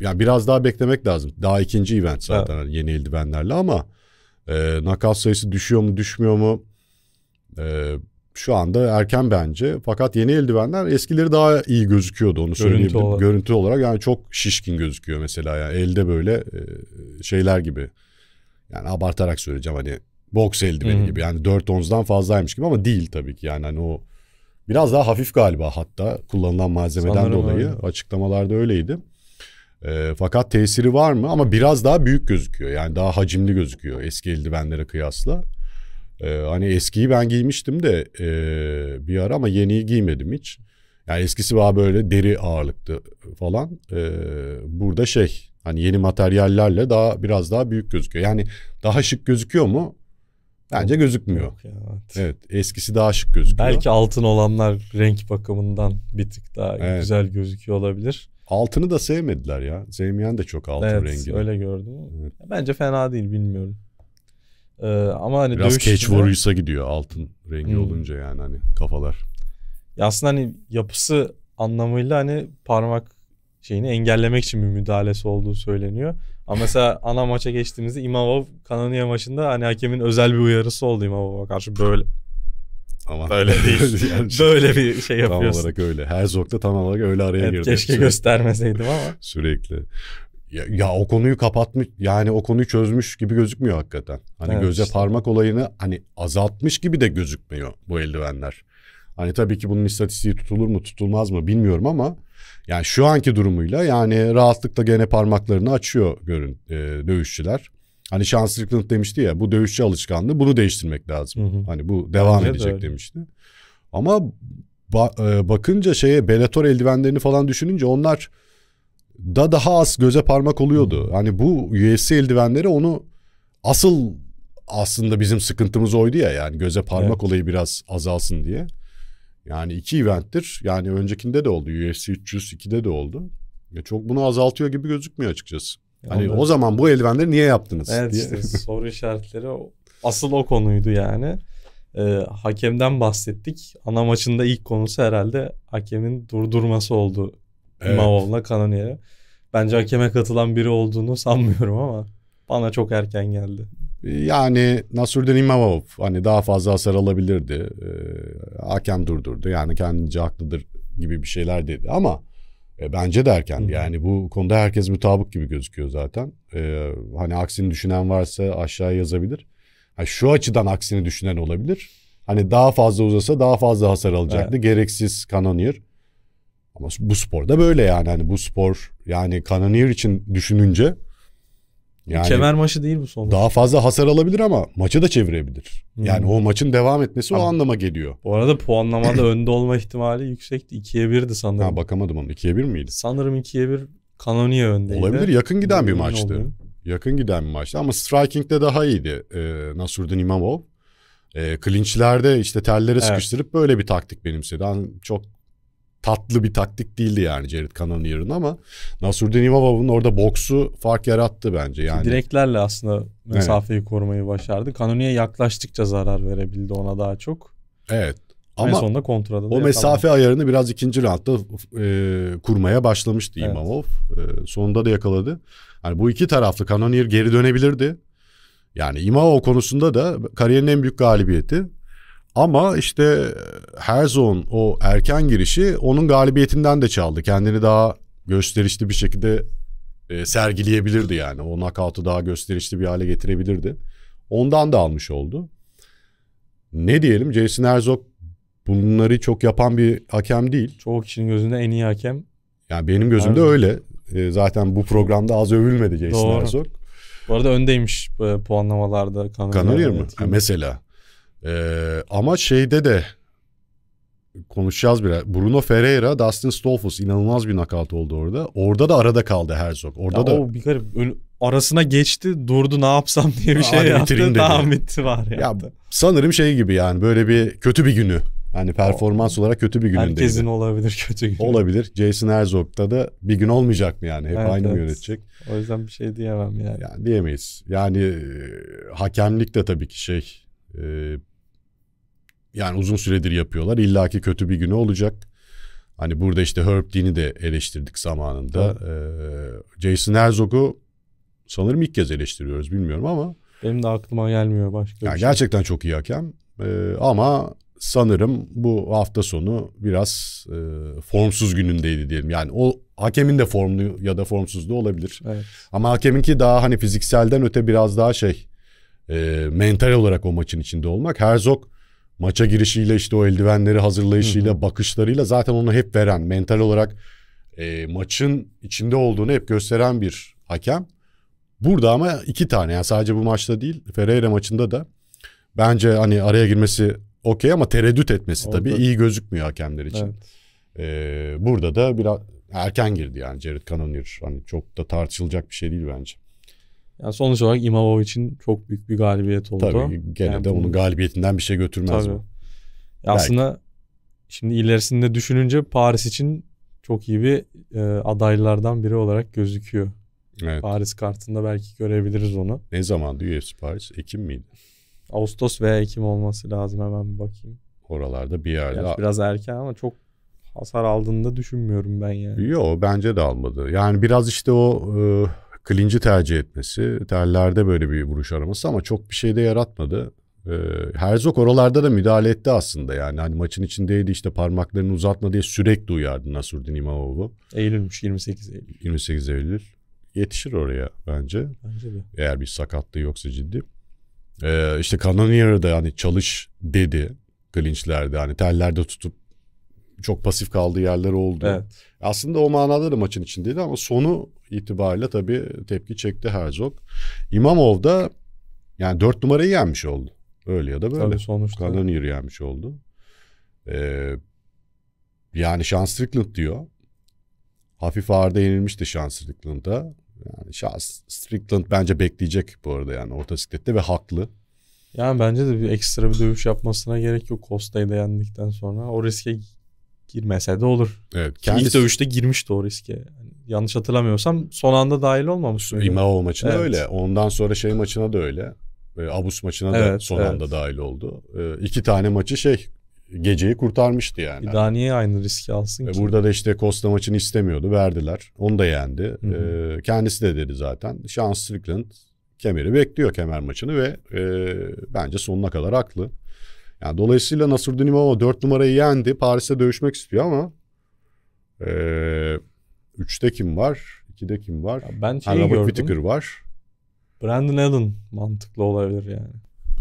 [SPEAKER 2] yani biraz daha beklemek lazım. Daha ikinci event zaten evet. Hani yeni eldivenlerle ama e, nakal sayısı düşüyor mu düşmüyor mu e, şu anda erken bence. Fakat yeni eldivenler eskileri daha iyi gözüküyordu onu söyleyebilirim. Görüntü olarak. Görüntü olarak yani çok şişkin gözüküyor mesela yani elde böyle e, şeyler gibi. Yani abartarak söyleyeceğim hani boks eldiveni gibi. Yani 4 onzdan fazlaymış gibi ama değil tabii ki. Yani hani o biraz daha hafif galiba hatta kullanılan malzemeden Sanırım dolayı öyle. açıklamalarda öyleydi. E, fakat tesiri var mı? Ama biraz daha büyük gözüküyor. Yani daha hacimli gözüküyor eski eldivenlere kıyasla. E, hani eskiyi ben giymiştim de e, bir ara ama yeniyi giymedim hiç. Yani eskisi daha böyle deri ağırlıktı falan. E, burada şey hani yeni materyallerle daha biraz daha büyük gözüküyor. Yani daha şık gözüküyor mu? Bence gözükmüyor. Yok ya, evet. evet eskisi daha şık gözüküyor. Belki
[SPEAKER 1] altın olanlar renk bakımından bir tık daha evet. güzel gözüküyor olabilir.
[SPEAKER 2] Altını da sevmediler ya. Sevmeyen de çok altın evet, rengini. Evet öyle gördüm.
[SPEAKER 1] Evet. Bence fena değil bilmiyorum. Ee, ama hani Biraz catchworth'uysa
[SPEAKER 2] gidiyor altın rengi hmm. olunca yani hani kafalar.
[SPEAKER 1] Ya aslında hani yapısı anlamıyla hani parmak şeyini engellemek için bir müdahalesi olduğu söyleniyor. Ama mesela ana maça geçtiğimizde İmamov Kanoniya maçında hani hakemin özel bir uyarısı oldu İmamov'a karşı böyle. Ama böyle değil. Şey, yani şey- böyle bir şey yapıyorsun. Tam olarak
[SPEAKER 2] öyle. Her Herzog'da tam olarak öyle araya evet, girdi. Keşke sürekli. göstermeseydim ama. sürekli. Ya, ya o konuyu kapatmış yani o konuyu çözmüş gibi gözükmüyor hakikaten. Hani evet, göze işte. parmak olayını hani azaltmış gibi de gözükmüyor bu eldivenler. Hani tabii ki bunun istatistiği tutulur mu tutulmaz mı bilmiyorum ama yani şu anki durumuyla yani rahatlıkla gene parmaklarını açıyor görün e, dövüşçüler. Hani şanslıklık demişti ya bu dövüşçü alışkanlığı bunu değiştirmek lazım. Hı hı. Hani bu devam Bence edecek de demişti. Ama ba- e, bakınca şeye Bellator eldivenlerini falan düşününce onlar da daha az göze parmak oluyordu. Hı. Hani bu UFC eldivenleri onu asıl aslında bizim sıkıntımız oydu ya yani göze parmak evet. olayı biraz azalsın diye. Yani iki eventtir. Yani öncekinde de oldu. UFC 302'de de oldu. Ya e, çok bunu azaltıyor gibi gözükmüyor açıkçası. Hani Anladım. o zaman bu eldivenleri niye yaptınız? Evet diye. işte
[SPEAKER 1] soru işaretleri asıl o konuydu yani. Ee, hakemden bahsettik. Ana maçında ilk konusu herhalde hakemin durdurması oldu. Evet. Mavov'la Kanoniere. Bence hakeme katılan biri olduğunu sanmıyorum ama bana çok erken geldi.
[SPEAKER 2] Ee, yani Nasruddin İmamov hani daha fazla hasar alabilirdi. E, hakem durdurdu. Yani kendince haklıdır gibi bir şeyler dedi. Ama e, bence de Yani bu konuda herkes mutabık gibi gözüküyor zaten. E, hani aksini düşünen varsa aşağıya yazabilir. Yani şu açıdan aksini düşünen olabilir. Hani daha fazla uzasa daha fazla hasar alacaktı. Evet. Gereksiz Kanonier. Ama bu sporda böyle yani. Hani bu spor yani Kanonier için düşününce yani kemer maçı değil bu sonuç. Daha fazla hasar alabilir ama maçı da çevirebilir. Hmm. Yani o maçın devam etmesi ama o anlama geliyor. Bu arada
[SPEAKER 1] puanlamada önde olma ihtimali yüksekti. 2'ye 1'di sanırım. Ha bakamadım onu. 2'ye 1 miydi? Sanırım 2'ye
[SPEAKER 2] 1 Kanoniye öndeydi. Olabilir. Yakın giden Bunun bir maçtı. Olmuyor. Yakın giden bir maçtı ama striking'de daha iyiydi e, Nasruddin İmamov. E, clinch'lerde işte telleri evet. sıkıştırıp böyle bir taktik benimsedi. Yani çok tatlı bir taktik değildi yani Jared Cannonier'ın ama Nasruddin İmamov'un orada boksu fark yarattı bence yani.
[SPEAKER 1] Direklerle aslında mesafeyi evet. korumayı başardı. Cannonier yaklaştıkça zarar verebildi ona daha çok. Evet. Ama en sonunda kontrada o mesafe
[SPEAKER 2] ayarını biraz ikinci roundda e, kurmaya başlamıştı evet. İmamov. E, sonunda da yakaladı. Yani bu iki taraflı Cannonier geri dönebilirdi. Yani İmamov konusunda da kariyerinin en büyük galibiyeti ama işte e, Herzog'un o erken girişi onun galibiyetinden de çaldı. Kendini daha gösterişli bir şekilde e, sergileyebilirdi yani. O knockout'u daha gösterişli bir hale getirebilirdi. Ondan da almış oldu. Ne diyelim Jason Herzog bunları çok yapan bir hakem değil. Çoğu kişinin gözünde en iyi hakem. Yani benim gözümde Herzog. öyle. E, zaten bu programda az övülmedi Jason Doğru. Herzog.
[SPEAKER 1] Bu arada öndeymiş e,
[SPEAKER 2] puanlamalarda. Kanarya mı? Yani mesela. Ee, ama şeyde de konuşacağız biraz. Bruno Ferreira, Dustin Stolfus inanılmaz bir nakat oldu orada. Orada da arada kaldı Herzog. Orada ya da o
[SPEAKER 1] bir garip arasına geçti, durdu ne yapsam diye bir şey Hadi yaptı. Devam etti var ya. Ya
[SPEAKER 2] sanırım şey gibi yani böyle bir kötü bir günü. Hani performans o, olarak kötü bir günündeydi. Herkesin olabilir kötü günü. Olabilir. Jason Herzog'da da bir gün olmayacak mı yani? Hep evet, aynı evet. yönetecek. O yüzden bir şey diyemem yani. yani diyemeyiz. Yani e, hakemlik de tabii ki şey e, yani uzun süredir yapıyorlar. İlla ki kötü bir günü olacak. Hani burada işte Herb Dean'i de eleştirdik zamanında. Ee, Jason Herzog'u sanırım ilk kez eleştiriyoruz bilmiyorum ama.
[SPEAKER 1] Benim de aklıma gelmiyor başka yani şey.
[SPEAKER 2] Gerçekten çok iyi hakem. Ee, ama sanırım bu hafta sonu biraz e, formsuz günündeydi diyelim. Yani o hakemin de formlu ya da formsuzluğu olabilir. Evet. Ama hakeminki daha hani fizikselden öte biraz daha şey e, mental olarak o maçın içinde olmak. Herzog maça girişiyle işte o eldivenleri hazırlayışıyla, Hı-hı. bakışlarıyla zaten onu hep veren, mental olarak e, maçın içinde olduğunu hep gösteren bir hakem. Burada ama iki tane yani sadece bu maçta değil Ferreira maçında da bence hani araya girmesi okey ama tereddüt etmesi Orada. tabii iyi gözükmüyor hakemler için. Evet. Ee, burada da biraz erken girdi yani Jared Cannonier. Hani çok da tartışılacak bir şey değil bence.
[SPEAKER 1] Yani sonuç olarak İmamov için çok büyük bir galibiyet oldu. Tabii gene yani de bunu... onun galibiyetinden bir şey götürmez tabii. mi? Belki. Aslında şimdi ilerisinde düşününce Paris için çok iyi bir e, adaylardan biri olarak gözüküyor. Evet. Paris kartında belki görebiliriz onu. Ne zamandı UFC Paris? Ekim miydi? Ağustos veya Ekim olması lazım hemen bir bakayım.
[SPEAKER 2] Oralarda bir yerde. Yani biraz erken
[SPEAKER 1] ama çok hasar aldığını da düşünmüyorum ben yani. Yok
[SPEAKER 2] bence de almadı. Yani biraz işte o e, Klinci tercih etmesi, tellerde böyle bir vuruş araması ama çok bir şey de yaratmadı. Ee, Herzog oralarda da müdahale etti aslında yani hani maçın içindeydi işte parmaklarını uzatma diye sürekli uyardı Nasurdin İmamoğlu. Eylülmüş 28 Eylül. 28 Eylül yetişir oraya bence. Bence de. Eğer bir sakatlığı yoksa ciddi. Ee, işte Cannonier'a da hani çalış dedi klinçlerde hani tellerde tutup çok pasif kaldığı yerler oldu. Evet. Aslında o manada da maçın içindeydi ama sonu itibariyle tabii tepki çekti Herzog. İmamov da yani dört numarayı yenmiş oldu. Öyle ya da böyle. Tabii sonuçta. Kanonier yenmiş oldu. Ee, yani Sean Strickland diyor. Hafif ağırda yenilmişti Sean Strickland'a. Yani Sean Strickland bence bekleyecek bu arada yani orta siklette ve haklı.
[SPEAKER 1] Yani bence de bir ekstra bir dövüş yapmasına gerek yok Costa'yı da yendikten sonra. O riske girmese de olur. Evet, kendisi... İlk dövüşte girmişti o riske. Yani yanlış hatırlamıyorsam son anda dahil olmamış İmao maçında evet. öyle.
[SPEAKER 2] Ondan sonra şey maçına da öyle. E, ee, Abus maçına evet, da son evet. anda dahil oldu. E, iki tane maçı şey geceyi kurtarmıştı yani. Bir daha niye aynı riski alsın e, ki? Burada da işte Costa maçını istemiyordu. Verdiler. Onu da yendi. E, kendisi de dedi zaten. Şans Strickland kemeri bekliyor kemer maçını ve e, bence sonuna kadar haklı. Yani dolayısıyla Nasruddin İmao 4 numarayı yendi. Paris'te dövüşmek istiyor ama eee 3'te kim var? 2'de kim var? Ya ben şeyi Robert gördüm. Whittaker var.
[SPEAKER 1] Brandon Allen mantıklı olabilir yani.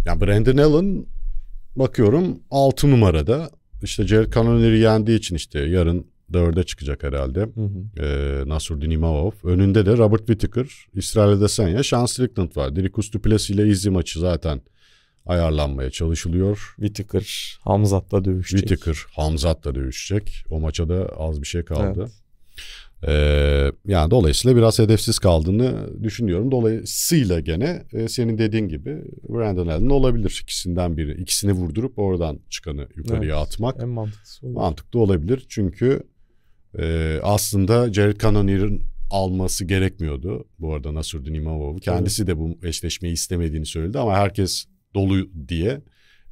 [SPEAKER 2] Ya Brandon Allen bakıyorum 6 numarada. İşte Jared Cannonieri yendiği için işte yarın dörde çıkacak herhalde. Hı hı. Ee, Nasruddin İmamov. Önünde de Robert Whittaker, İsrail Adesanya, Sean Strickland var. Dirikus Duplas ile İzzi maçı zaten ayarlanmaya çalışılıyor. Whittaker Hamzat'la dövüşecek. Whittaker Hamzat'la dövüşecek. O maça da az bir şey kaldı. Evet. Ee, yani dolayısıyla biraz hedefsiz kaldığını düşünüyorum. Dolayısıyla gene e, senin dediğin gibi Brandon Allen olabilir ikisinden biri. ikisini vurdurup oradan çıkanı yukarıya evet, atmak. En mantıklısı. Olur. Mantıklı olabilir çünkü e, aslında Jared Cannonier'ın alması gerekmiyordu. Bu arada Nasruddin İmamoğlu kendisi de bu eşleşmeyi istemediğini söyledi ama herkes dolu diye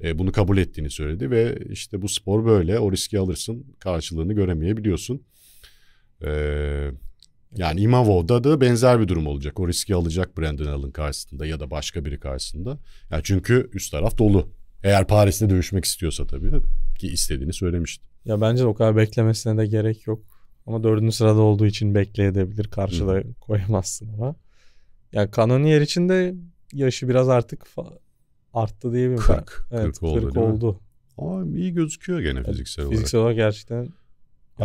[SPEAKER 2] e, bunu kabul ettiğini söyledi ve işte bu spor böyle o riski alırsın karşılığını göremeyebiliyorsun. Ee, yani Imavol'da da benzer bir durum olacak. O riski alacak Brandon Allen karşısında ya da başka biri karşısında. Yani çünkü üst taraf dolu. Eğer Paris'te dövüşmek istiyorsa tabii ki istediğini söylemişti.
[SPEAKER 1] Ya bence o kadar beklemesine de gerek yok. Ama dördüncü sırada olduğu için bekleyebilir. Karşıda Hı. koyamazsın ama. Ya Kanonier için de yaşı biraz artık arttı diyebilirim. 40, ben. Evet, 40 oldu. 40 oldu. Ama iyi gözüküyor gene fiziksel evet, olarak. Fiziksel olarak
[SPEAKER 2] gerçekten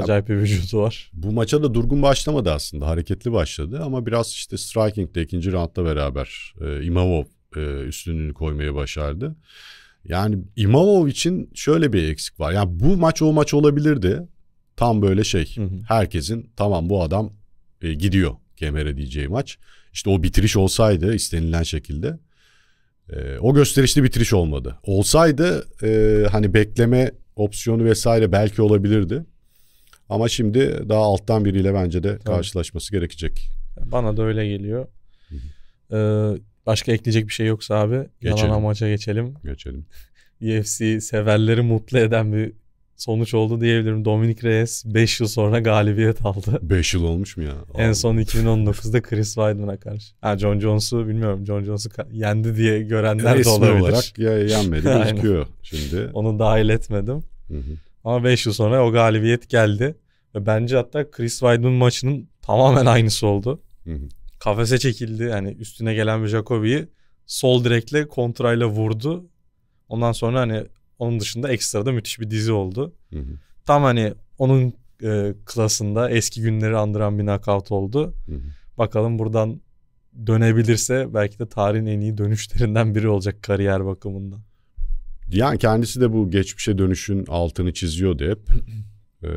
[SPEAKER 2] Acayip bir vücudu var. Bu maça da durgun başlamadı aslında. Hareketli başladı ama biraz işte striking'de ikinci roundda beraber e, İmamov e, üstünlüğünü koymaya başardı. Yani İmamov için şöyle bir eksik var. Yani bu maç o maç olabilirdi. Tam böyle şey. Herkesin tamam bu adam e, gidiyor kemere diyeceği maç. İşte o bitiriş olsaydı istenilen şekilde e, o gösterişli bitiriş olmadı. Olsaydı e, hani bekleme opsiyonu vesaire belki olabilirdi. Ama şimdi daha alttan biriyle bence de Tabii. karşılaşması gerekecek.
[SPEAKER 1] Bana da öyle geliyor. Ee, başka ekleyecek bir şey yoksa abi geçelim. yalan amaca geçelim. Geçelim. UFC severleri mutlu eden bir sonuç oldu diyebilirim. Dominic Reyes 5 yıl sonra galibiyet aldı. 5 yıl olmuş mu ya? Abi. En son 2019'da Chris Weidman'a karşı. Ha John Jones'u bilmiyorum. John Jones'u yendi diye görenler Resmi de olabilir. olarak ya yenmedi gözüküyor şimdi. Onu dahil etmedim. Hı hı. Ama 5 yıl sonra o galibiyet geldi. Ve bence hatta Chris Weidman maçının tamamen aynısı oldu. Kafese çekildi. Yani üstüne gelen bir Jacobi'yi sol direkle kontrayla vurdu. Ondan sonra hani onun dışında ekstra da müthiş bir dizi oldu. Tam hani onun e, klasında eski günleri andıran bir knockout oldu. Bakalım buradan dönebilirse belki de tarihin en iyi dönüşlerinden biri olacak kariyer bakımından.
[SPEAKER 2] Yani kendisi de bu geçmişe dönüşün altını çiziyordu hep. ee,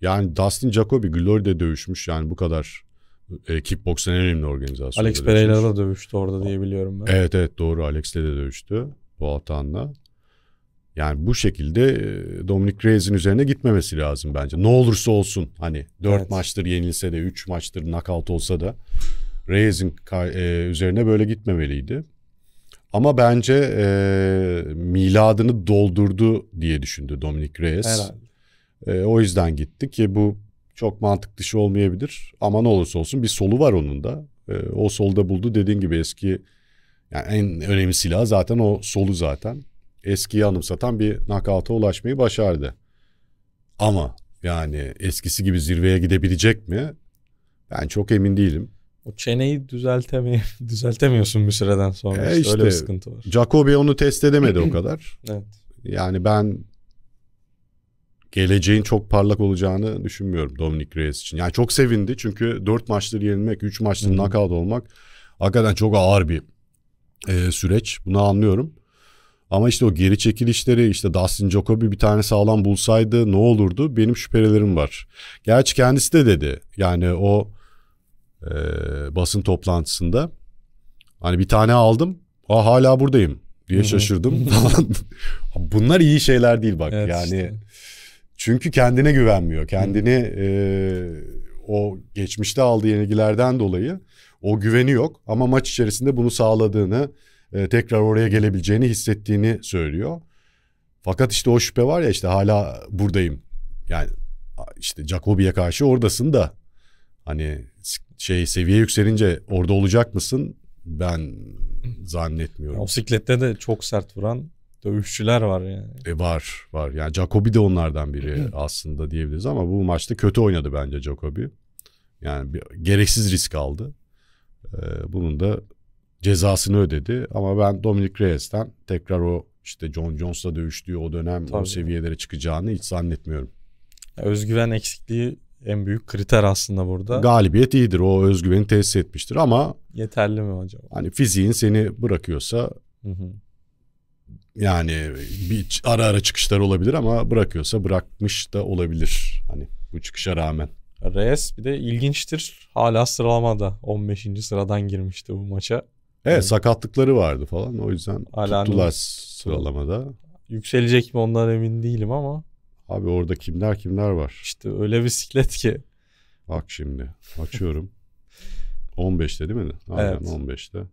[SPEAKER 2] yani Dustin Jacoby Glory'de dövüşmüş. Yani bu kadar e, kickbox'ın en önemli organizasyonu. Alex Pereira'la dövüştü orada diye biliyorum ben. Evet evet doğru Alex'le de dövüştü bu hatanla. Yani bu şekilde Dominic Reyes'in üzerine gitmemesi lazım bence. Ne olursa olsun hani 4 evet. maçtır yenilse de 3 maçtır nakavt olsa da Reyes'in e, üzerine böyle gitmemeliydi. Ama bence e, miladını doldurdu diye düşündü Dominic Reyes. E, o yüzden gitti ki bu çok mantık dışı olmayabilir. Ama ne olursa olsun bir solu var onun da. E, o solu da buldu. Dediğin gibi eski yani en önemli silah zaten o solu zaten. Eskiyi anımsatan bir nakata ulaşmayı başardı. Ama yani eskisi gibi zirveye gidebilecek mi? Ben çok emin değilim.
[SPEAKER 1] O çeneyi düzeltemi
[SPEAKER 2] düzeltemiyorsun bir süreden sonra. E işte, öyle bir sıkıntı var. Jacobi onu test edemedi o kadar. evet. Yani ben geleceğin çok parlak olacağını düşünmüyorum Dominic Reyes için. Yani çok sevindi çünkü 4 maçtır yenilmek, 3 maçtır knockout olmak hakikaten çok ağır bir e, süreç. Bunu anlıyorum. Ama işte o geri çekilişleri işte Dustin Jacoby bir tane sağlam bulsaydı ne olurdu? Benim şüphelerim var. Gerçi kendisi de dedi. Yani o e, basın toplantısında. Hani bir tane aldım. Aa hala buradayım diye şaşırdım falan. Bunlar iyi şeyler değil bak. Evet, yani işte. çünkü kendine güvenmiyor. Kendini e, o geçmişte aldığı yenilgilerden dolayı o güveni yok ama maç içerisinde bunu sağladığını, e, tekrar oraya gelebileceğini hissettiğini söylüyor. Fakat işte o şüphe var ya işte hala buradayım. Yani işte Jacobi'ye karşı oradasın da hani şey seviye yükselince orada olacak mısın? Ben zannetmiyorum. Motosiklette de çok sert vuran dövüşçüler var yani. E var var. Yani Jacobi de onlardan biri aslında diyebiliriz ama bu maçta kötü oynadı bence Jacobi. Yani bir, gereksiz risk aldı. Ee, bunun da cezasını ödedi ama ben Dominic Reyes'ten tekrar o işte John Jones'la dövüştüğü o dönem Tabii. o seviyelere çıkacağını hiç zannetmiyorum.
[SPEAKER 1] Özgüven eksikliği en büyük kriter
[SPEAKER 2] aslında burada. Galibiyet iyidir. O özgüveni tesis etmiştir ama yeterli mi acaba? Hani fiziğin seni bırakıyorsa hı hı. yani bir ara ara çıkışlar olabilir ama bırakıyorsa bırakmış da olabilir. Hani bu çıkışa rağmen. Reyes bir
[SPEAKER 1] de ilginçtir. Hala sıralamada 15. sıradan girmişti bu maça. Evet yani,
[SPEAKER 2] sakatlıkları
[SPEAKER 1] vardı falan
[SPEAKER 2] o yüzden hala tuttular sıralamada.
[SPEAKER 1] Yükselecek mi ondan emin değilim ama
[SPEAKER 2] Abi orada kimler kimler var. İşte öyle bisiklet ki. Bak şimdi açıyorum. 15'te değil mi? Aynen evet. 15'te.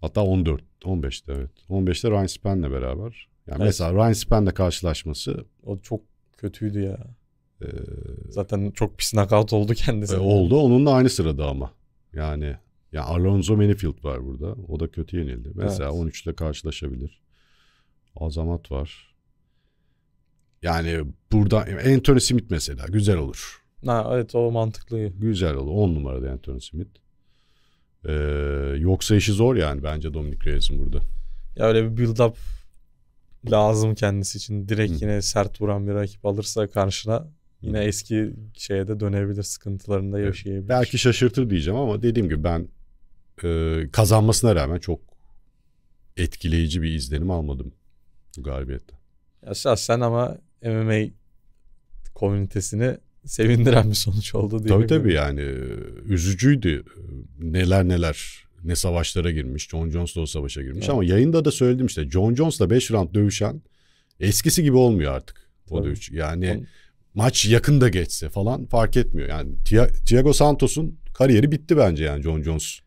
[SPEAKER 2] Hatta 14, 15'te evet. 15'te Ryan Span'le beraber. Yani evet. mesela Ryan Span'le karşılaşması. O çok kötüydü ya. Ee, Zaten çok pis nakat oldu kendisi. E, oldu. Onun da aynı sırada ama. Yani ya Alonso Manifield var burada. O da kötü yenildi. Mesela evet. 13'te karşılaşabilir. Azamat var. Yani burada Anthony Smith mesela güzel olur. Ha, evet o mantıklı. Güzel olur. 10 numarada Anthony Smith. Ee, yoksa işi zor yani bence Dominic Reyes'in burada. Ya öyle bir build up lazım kendisi için. Direkt Hı. yine sert
[SPEAKER 1] vuran bir rakip alırsa karşına yine Hı. eski şeye de dönebilir. Sıkıntılarında yaşayabilir.
[SPEAKER 2] Belki şaşırtır diyeceğim ama dediğim gibi ben e, kazanmasına rağmen çok etkileyici bir izlenim almadım bu galibiyetten.
[SPEAKER 1] Ya sen ama MMA komünitesini sevindiren bir sonuç oldu diye. Tabii tabii yani e,
[SPEAKER 2] üzücüydü e, neler neler ne savaşlara girmiş. John Jones da o savaşa girmiş evet. ama yayında da söyledim işte John da 5 round dövüşen eskisi gibi olmuyor artık o dövüş. Yani Onun... maç yakında geçse falan fark etmiyor. Yani Thiago Santos'un kariyeri bitti bence yani John Jones.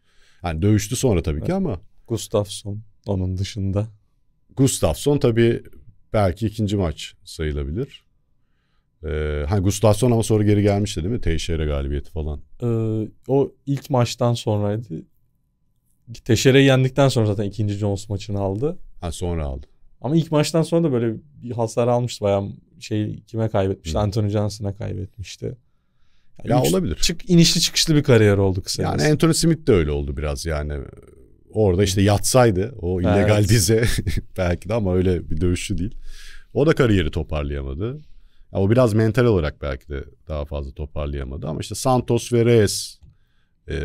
[SPEAKER 2] Yani dövüştü sonra tabii evet. ki ama. Gustafsson onun dışında. Gustafsson tabii belki ikinci maç sayılabilir. Ee, hani Gustafsson ama sonra geri gelmişti değil mi? Teixeira galibiyeti falan.
[SPEAKER 1] Ee, o ilk maçtan sonraydı. Teixeira'yı yendikten sonra zaten ikinci Jones maçını aldı. Ha sonra aldı. Ama ilk maçtan sonra da böyle bir hasar almıştı. Bayağı şey kime kaybetmişti? Hı. Anthony Johnson'a kaybetmişti. Yani ya üç, olabilir.
[SPEAKER 2] Çık inişli çıkışlı bir kariyer oldu kısa. Yani Anthony Smith de öyle oldu biraz yani orada işte yatsaydı o illegal evet. dize belki de ama öyle bir dövüşçü değil. O da kariyeri toparlayamadı. Ya o biraz mental olarak belki de daha fazla toparlayamadı ama işte Santos ve Reyes e,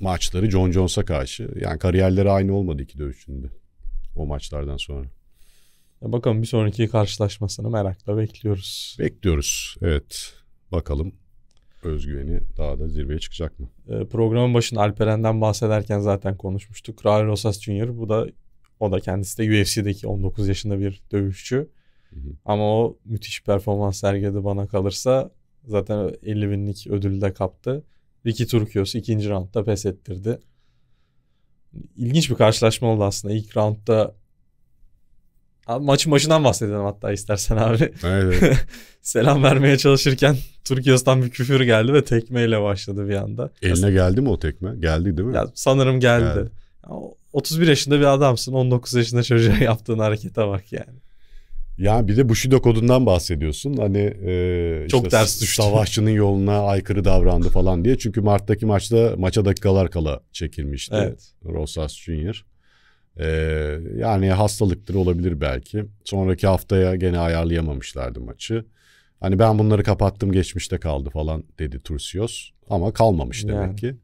[SPEAKER 2] maçları John Jones'a karşı yani kariyerleri aynı olmadı iki dövüşçünde o maçlardan sonra.
[SPEAKER 1] Ya bakalım bir sonraki karşılaşmasını merakla bekliyoruz.
[SPEAKER 2] Bekliyoruz evet bakalım özgüveni daha da zirveye çıkacak mı?
[SPEAKER 1] Ee, programın başında Alperen'den bahsederken zaten konuşmuştuk. Raul Rosas Jr. bu da o da kendisi de UFC'deki 19 yaşında bir dövüşçü. Hı hı. Ama o müthiş performans sergiledi bana kalırsa. Zaten 50 binlik ödülü de kaptı. Ricky Turkios ikinci roundda pes ettirdi. İlginç bir karşılaşma oldu aslında. İlk roundda Abi maçın başından bahsedelim hatta istersen
[SPEAKER 2] abi. Selam vermeye
[SPEAKER 1] çalışırken Türkiye'den bir küfür geldi ve tekmeyle başladı bir anda. Eline
[SPEAKER 2] ya, geldi mi o tekme? Geldi değil mi? Ya, sanırım geldi.
[SPEAKER 1] Yani. 31 yaşında bir adamsın 19 yaşında çocuğa yaptığın harekete bak yani.
[SPEAKER 2] ya bir de Bushido kodundan bahsediyorsun. Hani e, çok işte ters düştü. Savaşçının yoluna aykırı davrandı falan diye. Çünkü Mart'taki maçta maça dakikalar kala çekilmişti. Evet. Rosas Junior. Ee, yani hastalıktır olabilir belki. Sonraki haftaya gene ayarlayamamışlardı maçı. Hani ben bunları kapattım geçmişte kaldı falan dedi Tursios. Ama kalmamış demek yani. ki.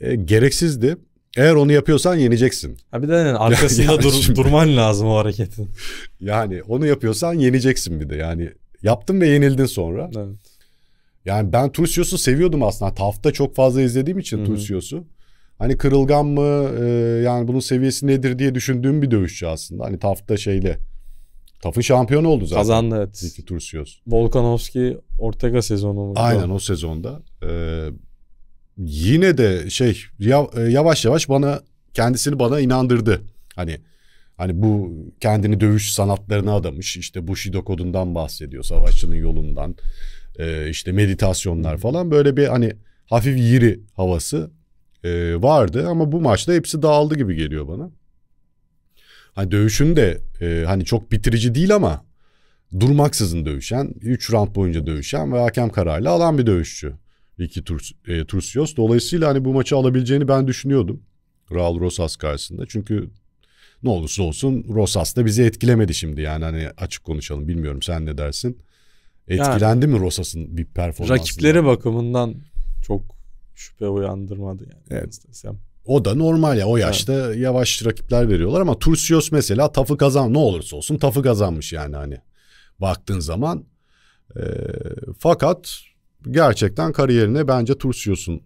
[SPEAKER 2] E, gereksizdi. Eğer onu yapıyorsan yeneceksin. Ha bir de yani arkasında yani, dur, şimdi, durman lazım o hareketin. Yani onu yapıyorsan yeneceksin bir de. Yani yaptın ve yenildin sonra. Evet. Yani ben Tursios'u seviyordum aslında. Tafta çok fazla izlediğim için Tursios'u hani kırılgan mı e, yani bunun seviyesi nedir diye düşündüğüm bir dövüşçü aslında. Hani Taft'ta şeyle Taf'ın şampiyonu oldu zaten. Kazandı evet. Ricky Tursios. E Volkanovski Ortega sezonu Aynen o sezonda. Ee, yine de şey e, yavaş yavaş bana kendisini bana inandırdı. Hani hani bu kendini dövüş sanatlarına adamış. İşte Bushido kodundan bahsediyor. Savaşçının yolundan. Ee, işte meditasyonlar falan. Böyle bir hani hafif yiri havası e, vardı ama bu maçta hepsi dağıldı gibi geliyor bana. Hani dövüşün de e, hani çok bitirici değil ama durmaksızın dövüşen, 3 round boyunca dövüşen ve hakem kararıyla alan bir dövüşçü. Ricky Turs e, Dolayısıyla hani bu maçı alabileceğini ben düşünüyordum. Raul Rosas karşısında. Çünkü ne olursa olsun Rosas da bizi etkilemedi şimdi. Yani hani açık konuşalım bilmiyorum sen ne dersin? Etkilendi yani, mi Rosas'ın bir performansı?
[SPEAKER 1] Rakipleri bakımından şüphe uyandırmadı yani. Evet. İstesem.
[SPEAKER 2] O da normal ya o yaşta evet. yavaş rakipler veriyorlar ama Tursios mesela tafı kazan ne olursa olsun tafı kazanmış yani hani baktığın zaman. E, fakat gerçekten kariyerine bence Tursios'un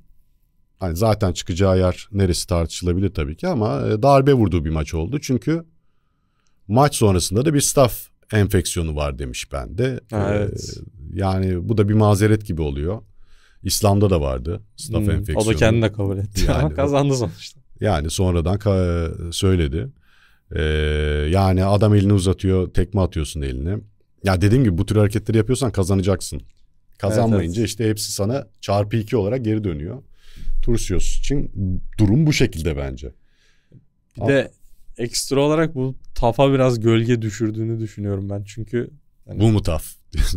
[SPEAKER 2] hani zaten çıkacağı yer neresi tartışılabilir tabii ki ama e, darbe vurduğu bir maç oldu. Çünkü maç sonrasında da bir staff enfeksiyonu var demiş bende. Ee, evet. Ee, yani bu da bir mazeret gibi oluyor. İslam'da da vardı staf hmm, enfeksiyonu. O da kendine kabul etti yani, kazandı sonuçta. Yani sonradan ka- söyledi. Ee, yani adam elini uzatıyor, tekme atıyorsun eline. Ya dediğim gibi bu tür hareketleri yapıyorsan kazanacaksın. Kazanmayınca evet, evet. işte hepsi sana çarpı iki olarak geri dönüyor. Tursios için durum bu şekilde bence. Bir Ama... de
[SPEAKER 1] ekstra olarak bu
[SPEAKER 2] TAF'a biraz gölge düşürdüğünü düşünüyorum ben.
[SPEAKER 1] Çünkü hani, bu mu TAF?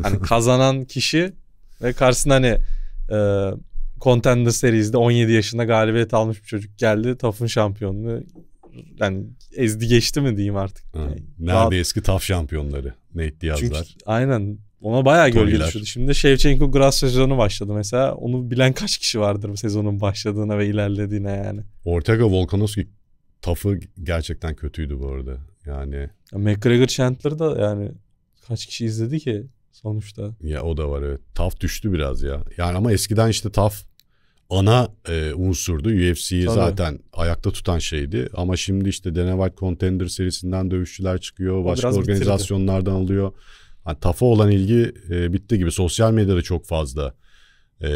[SPEAKER 1] hani kazanan kişi ve karşısında hani e, Contender Series'de 17 yaşında galibiyet almış bir çocuk geldi. TAF'ın şampiyonluğu yani ezdi geçti mi diyeyim artık. Ha, yani, nerede daha...
[SPEAKER 2] eski TAF şampiyonları? Nate Diaz'lar. Çünkü,
[SPEAKER 1] aynen ona bayağı gölge düşürdü. Şimdi Shevchenko Gras sezonu başladı mesela. Onu bilen kaç kişi vardır bu sezonun başladığına ve ilerlediğine yani.
[SPEAKER 2] Ortega Volkanovski tafı gerçekten kötüydü bu arada. Yani.
[SPEAKER 1] Ya McGregor Chandler da yani kaç kişi izledi ki? sonuçta.
[SPEAKER 2] Ya o da var evet. Taf düştü biraz ya. Yani ama eskiden işte taf ana e, unsurdu. UFC'yi zaten ayakta tutan şeydi. Ama şimdi işte Dana White Contender serisinden dövüşçüler çıkıyor. başka organizasyonlardan alıyor. Yani TAF'a olan ilgi e, bitti gibi. Sosyal medyada çok fazla e,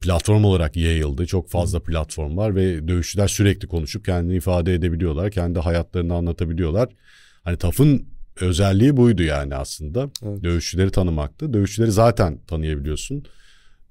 [SPEAKER 2] platform olarak yayıldı. Çok fazla platform var ve dövüşçüler sürekli konuşup kendini ifade edebiliyorlar. Kendi hayatlarını anlatabiliyorlar. Hani TAF'ın özelliği buydu yani aslında. Evet. Dövüşçüleri tanımaktı. Dövüşçüleri zaten tanıyabiliyorsun.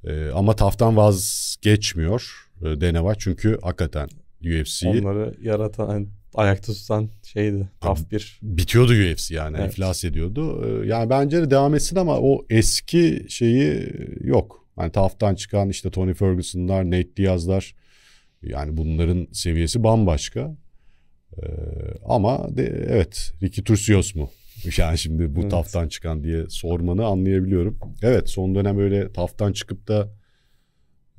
[SPEAKER 2] E, ama taftan vazgeçmiyor e, Deneva çünkü hakikaten UFC'yi... Onları
[SPEAKER 1] yaratan, yani ayakta tutan şeydi. Taf bir. Bitiyordu UFC yani. Evet. Enflas
[SPEAKER 2] ediyordu. E, yani bence de devam etsin ama o eski şeyi yok. Yani taftan çıkan işte Tony Ferguson'lar, Nate Diaz'lar yani bunların seviyesi bambaşka. Ee, ama de, evet Ricky Tursios mu? Yani şimdi bu evet. taftan çıkan diye sormanı anlayabiliyorum. Evet son dönem öyle taftan çıkıp da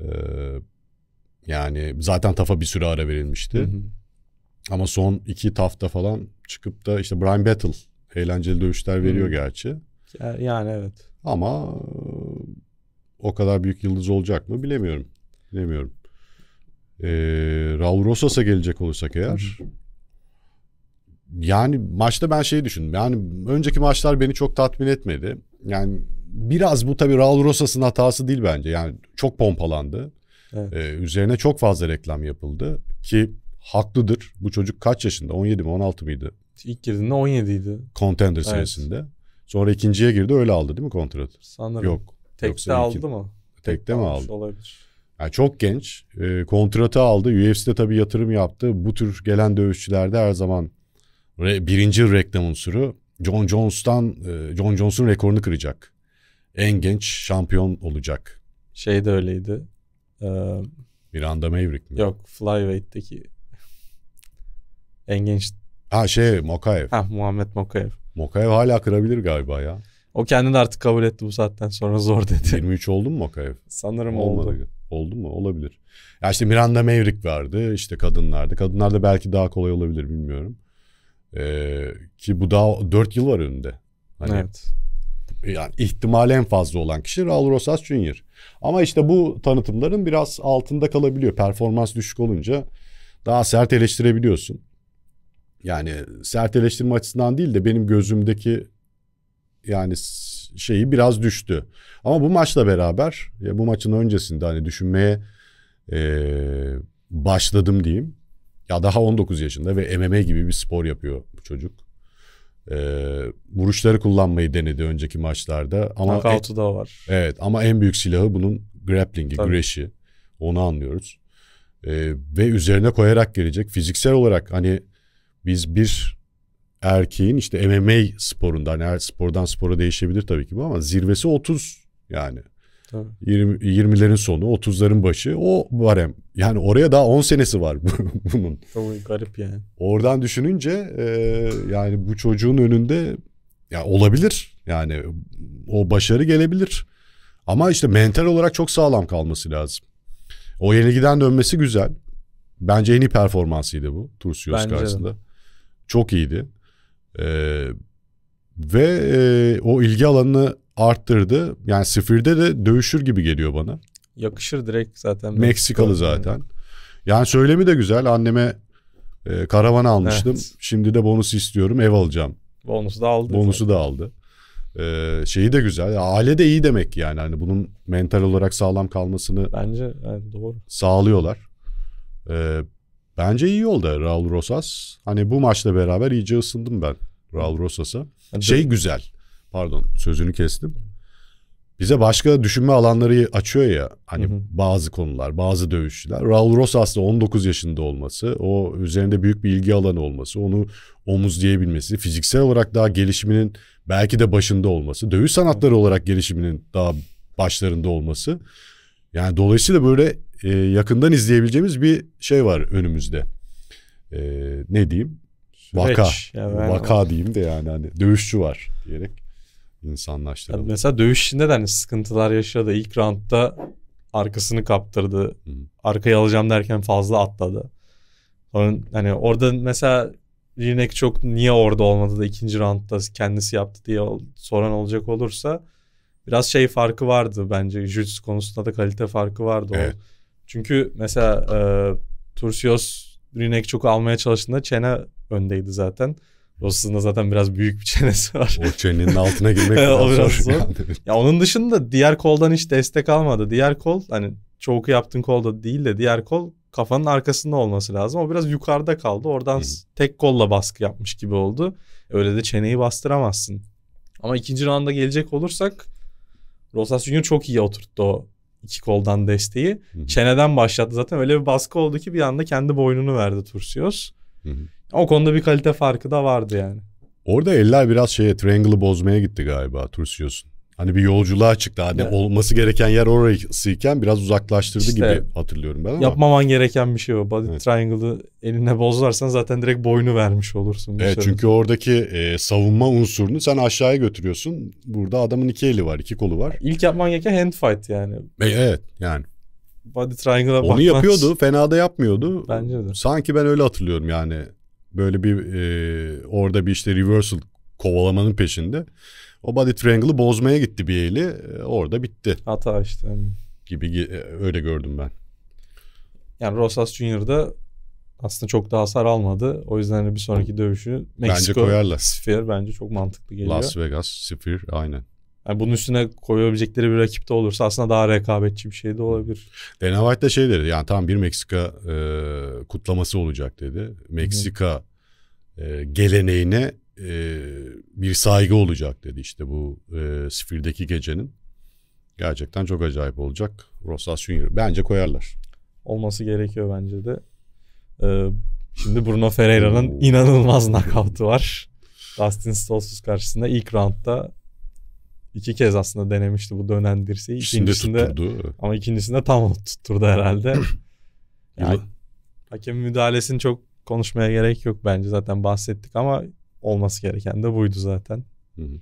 [SPEAKER 2] e, yani zaten tafa bir sürü ara verilmişti. Hı hı. Ama son iki tafta falan çıkıp da işte Brian Battle eğlenceli dövüşler veriyor hı. gerçi. Yani evet. Ama e, o kadar büyük yıldız olacak mı bilemiyorum. Bilemiyorum. Ee, Raul Rosas'a gelecek olursak eğer hı hı yani maçta ben şeyi düşündüm. Yani önceki maçlar beni çok tatmin etmedi. Yani biraz bu tabii Raul Rosas'ın hatası değil bence. Yani çok pompalandı. Evet. Ee, üzerine çok fazla reklam yapıldı ki haklıdır. Bu çocuk kaç yaşında? 17 mi 16 mıydı?
[SPEAKER 1] İlk girdiğinde 17 idi. Contender evet. serisinde.
[SPEAKER 2] Sonra ikinciye girdi öyle aldı değil mi kontratı? Sanırım. Yok.
[SPEAKER 1] Tekte aldı iki... mı? Tekte, Tekte mi aldı? Olabilir.
[SPEAKER 2] Yani çok genç. E, kontratı aldı. UFC'de tabii yatırım yaptı. Bu tür gelen dövüşçülerde her zaman birinci reklam unsuru John Jones'tan e, John Jones'un rekorunu kıracak. En genç şampiyon olacak. Şey de
[SPEAKER 1] öyleydi. Ee, Miranda Maverick mi? Yok Flyweight'teki
[SPEAKER 2] en genç. Ha şey Mokaev.
[SPEAKER 1] Ha Muhammed Mokaev. Mokaev
[SPEAKER 2] hala kırabilir galiba ya. O kendini artık kabul etti bu saatten sonra zor dedi. 23 oldu mu Mokaev? Sanırım Olmadı. oldu. Oldu mu? Olabilir. Ya işte Miranda Maverick vardı işte kadınlarda. Kadınlarda belki daha kolay olabilir bilmiyorum. Ee, ki bu daha 4 yıl var önünde. Hani evet. Yani ihtimali en fazla olan kişi Raul Rosas Junior Ama işte bu tanıtımların biraz altında kalabiliyor. Performans düşük olunca daha sert eleştirebiliyorsun. Yani sert eleştirme açısından değil de benim gözümdeki yani şeyi biraz düştü. Ama bu maçla beraber ya bu maçın öncesinde hani düşünmeye e, başladım diyeyim. Ya daha 19 yaşında ve MMA gibi bir spor yapıyor bu çocuk. E, vuruşları kullanmayı denedi önceki maçlarda. Ama Knockout'u en, da var. Evet ama en büyük silahı bunun grappling'i, Tabii. güreşi. Onu anlıyoruz. E, ve üzerine koyarak gelecek. Fiziksel olarak hani biz bir erkeğin işte MMA sporunda hani her spordan spora değişebilir tabii ki bu ama zirvesi 30 yani. Tabii. 20 20'lerin sonu, 30'ların başı o barem. Yani oraya daha 10 senesi var bunun.
[SPEAKER 1] Çok garip yani.
[SPEAKER 2] Oradan düşününce e, yani bu çocuğun önünde ya olabilir. Yani o başarı gelebilir. Ama işte mental olarak çok sağlam kalması lazım. O yeni giden dönmesi güzel. Bence en iyi performansıydı bu Tursios karşısında. De. Çok iyiydi. Ee, ve e, o ilgi alanını arttırdı. Yani sıfırda de dövüşür gibi geliyor bana.
[SPEAKER 1] Yakışır direkt zaten. Meksikalı
[SPEAKER 2] zaten. Yani. söylemi de güzel. Anneme e, karavan almıştım. Evet. Şimdi de bonus istiyorum. Ev alacağım.
[SPEAKER 1] Bonusu da aldı. Bonusu
[SPEAKER 2] zaten. da aldı. Ee, şeyi de güzel. Aile de iyi demek yani. Hani bunun mental olarak sağlam kalmasını bence yani doğru. Sağlıyorlar. Ee, bence iyi oldu Raul Rosas. Hani bu maçla beraber iyice ısındım ben Raul Rosas'a. Hani şey güzel pardon sözünü kestim. Bize başka düşünme alanları açıyor ya hani hı hı. bazı konular, bazı dövüşçüler. Raul Rosas da 19 yaşında olması, o üzerinde büyük bir ilgi alanı olması, onu omuz diyebilmesi, fiziksel olarak daha gelişiminin belki de başında olması, dövüş sanatları olarak gelişiminin daha başlarında olması. Yani dolayısıyla böyle e, yakından izleyebileceğimiz bir şey var önümüzde. E, ne diyeyim? Süreç. Vaka. Yani vaka diyeyim de yani hani dövüşçü var diyerek insanlaştırıldı.
[SPEAKER 1] Yani mesela dövüş işinde de hani sıkıntılar yaşadı. İlk roundda arkasını kaptırdı. Hı. Arkayı alacağım derken fazla atladı. Onun, hani orada mesela Linek çok niye orada olmadı da ikinci roundda kendisi yaptı diye soran olacak olursa biraz şey farkı vardı bence. Jüts konusunda da kalite farkı vardı. Evet. O. Çünkü mesela e, Tursios Linek çok almaya çalıştığında çene öndeydi zaten. Ross'un da zaten biraz büyük bir çenesi var. O çenenin altına girmek o biraz zor. Yani. ya onun dışında diğer koldan hiç destek almadı. Diğer kol hani çoğu yaptığın kolda değil de diğer kol kafanın arkasında olması lazım. O biraz yukarıda kaldı. Oradan hmm. tek kolla baskı yapmış gibi oldu. Öyle de çeneyi bastıramazsın. Ama ikinci randa gelecek olursak Rosas Junior çok iyi oturttu o iki koldan desteği. hı Çeneden başlattı zaten öyle bir baskı oldu ki bir anda kendi boynunu verdi Tursios. hı o konuda bir kalite farkı da vardı yani.
[SPEAKER 2] Orada eller biraz şeye Triangle'ı bozmaya gitti galiba Tursios'un. Hani bir yolculuğa çıktı. Hani evet. olması gereken yer orasıyken biraz uzaklaştırdı işte, gibi hatırlıyorum ben ama. Yapmaman
[SPEAKER 1] gereken bir şey o. Body evet. triangle'ı eline bozarsan zaten direkt boynu vermiş olursun. Evet çünkü
[SPEAKER 2] oradaki e, savunma unsurunu sen aşağıya götürüyorsun. Burada adamın iki eli var, iki kolu var.
[SPEAKER 1] İlk yapman gereken hand fight yani.
[SPEAKER 2] E, evet yani.
[SPEAKER 1] Body triangle'a Onu bakmaz. yapıyordu.
[SPEAKER 2] Fena da yapmıyordu. Bence de. Sanki ben öyle hatırlıyorum yani böyle bir e, orada bir işte reversal kovalamanın peşinde. O body triangle'ı bozmaya gitti bir eli. E, orada bitti. Hata işte. Gibi e, öyle gördüm ben. Yani Rosas Junior'da aslında çok daha hasar
[SPEAKER 1] almadı. O yüzden de hani bir sonraki dövüşü Meksiko bence koyarlar. Sphere bence çok mantıklı geliyor. Las Vegas
[SPEAKER 2] Sphere aynen.
[SPEAKER 1] Yani bunun üstüne koyabilecekleri bir rakip de olursa aslında daha rekabetçi bir şey de olabilir.
[SPEAKER 2] Dana White da şey dedi yani tam bir Meksika e, kutlaması olacak dedi. Meksika e, geleneğine e, bir saygı olacak dedi işte bu e, Sifir'deki gecenin. Gerçekten çok acayip olacak. Rosas Junior bence koyarlar.
[SPEAKER 1] Olması gerekiyor bence de.
[SPEAKER 2] Ee, şimdi Bruno
[SPEAKER 1] Ferreira'nın inanılmaz nakavtı var. Dustin Stolz's karşısında ilk roundda iki kez aslında denemişti bu dönen dirseği. İkincisinde, İkincisinde tutturdu. Ama ikincisinde tam tutturdu herhalde. yani, hakem müdahalesini çok konuşmaya gerek yok bence zaten bahsettik ama olması gereken de buydu zaten.
[SPEAKER 2] Hı hı.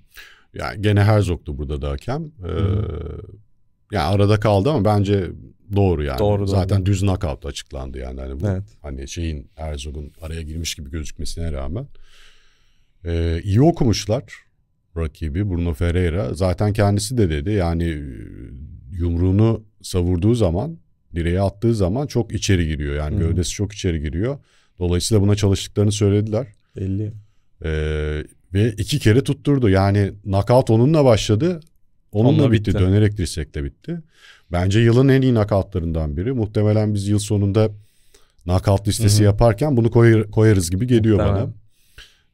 [SPEAKER 2] Yani gene Herzog'du burada da hakem. Ee, yani arada kaldı ama bence doğru yani. Doğru, doğru. Zaten düz knockout açıklandı yani. Hani bu evet. hani şeyin Herzog'un araya girmiş gibi gözükmesine rağmen. Ee, iyi okumuşlar rakibi Bruno Ferreira. Zaten kendisi de dedi yani e, yumruğunu savurduğu zaman direğe attığı zaman çok içeri giriyor. Yani hmm. gövdesi çok içeri giriyor. Dolayısıyla buna çalıştıklarını söylediler. Belli. Ee, ve iki kere tutturdu. Yani knockout onunla başladı. Onunla bitti. bitti. Dönerek dirsekle bitti. Bence yılın en iyi knockoutlarından biri. Muhtemelen biz yıl sonunda knockout listesi hı yaparken bunu koyarız gibi geliyor Muhtemelen.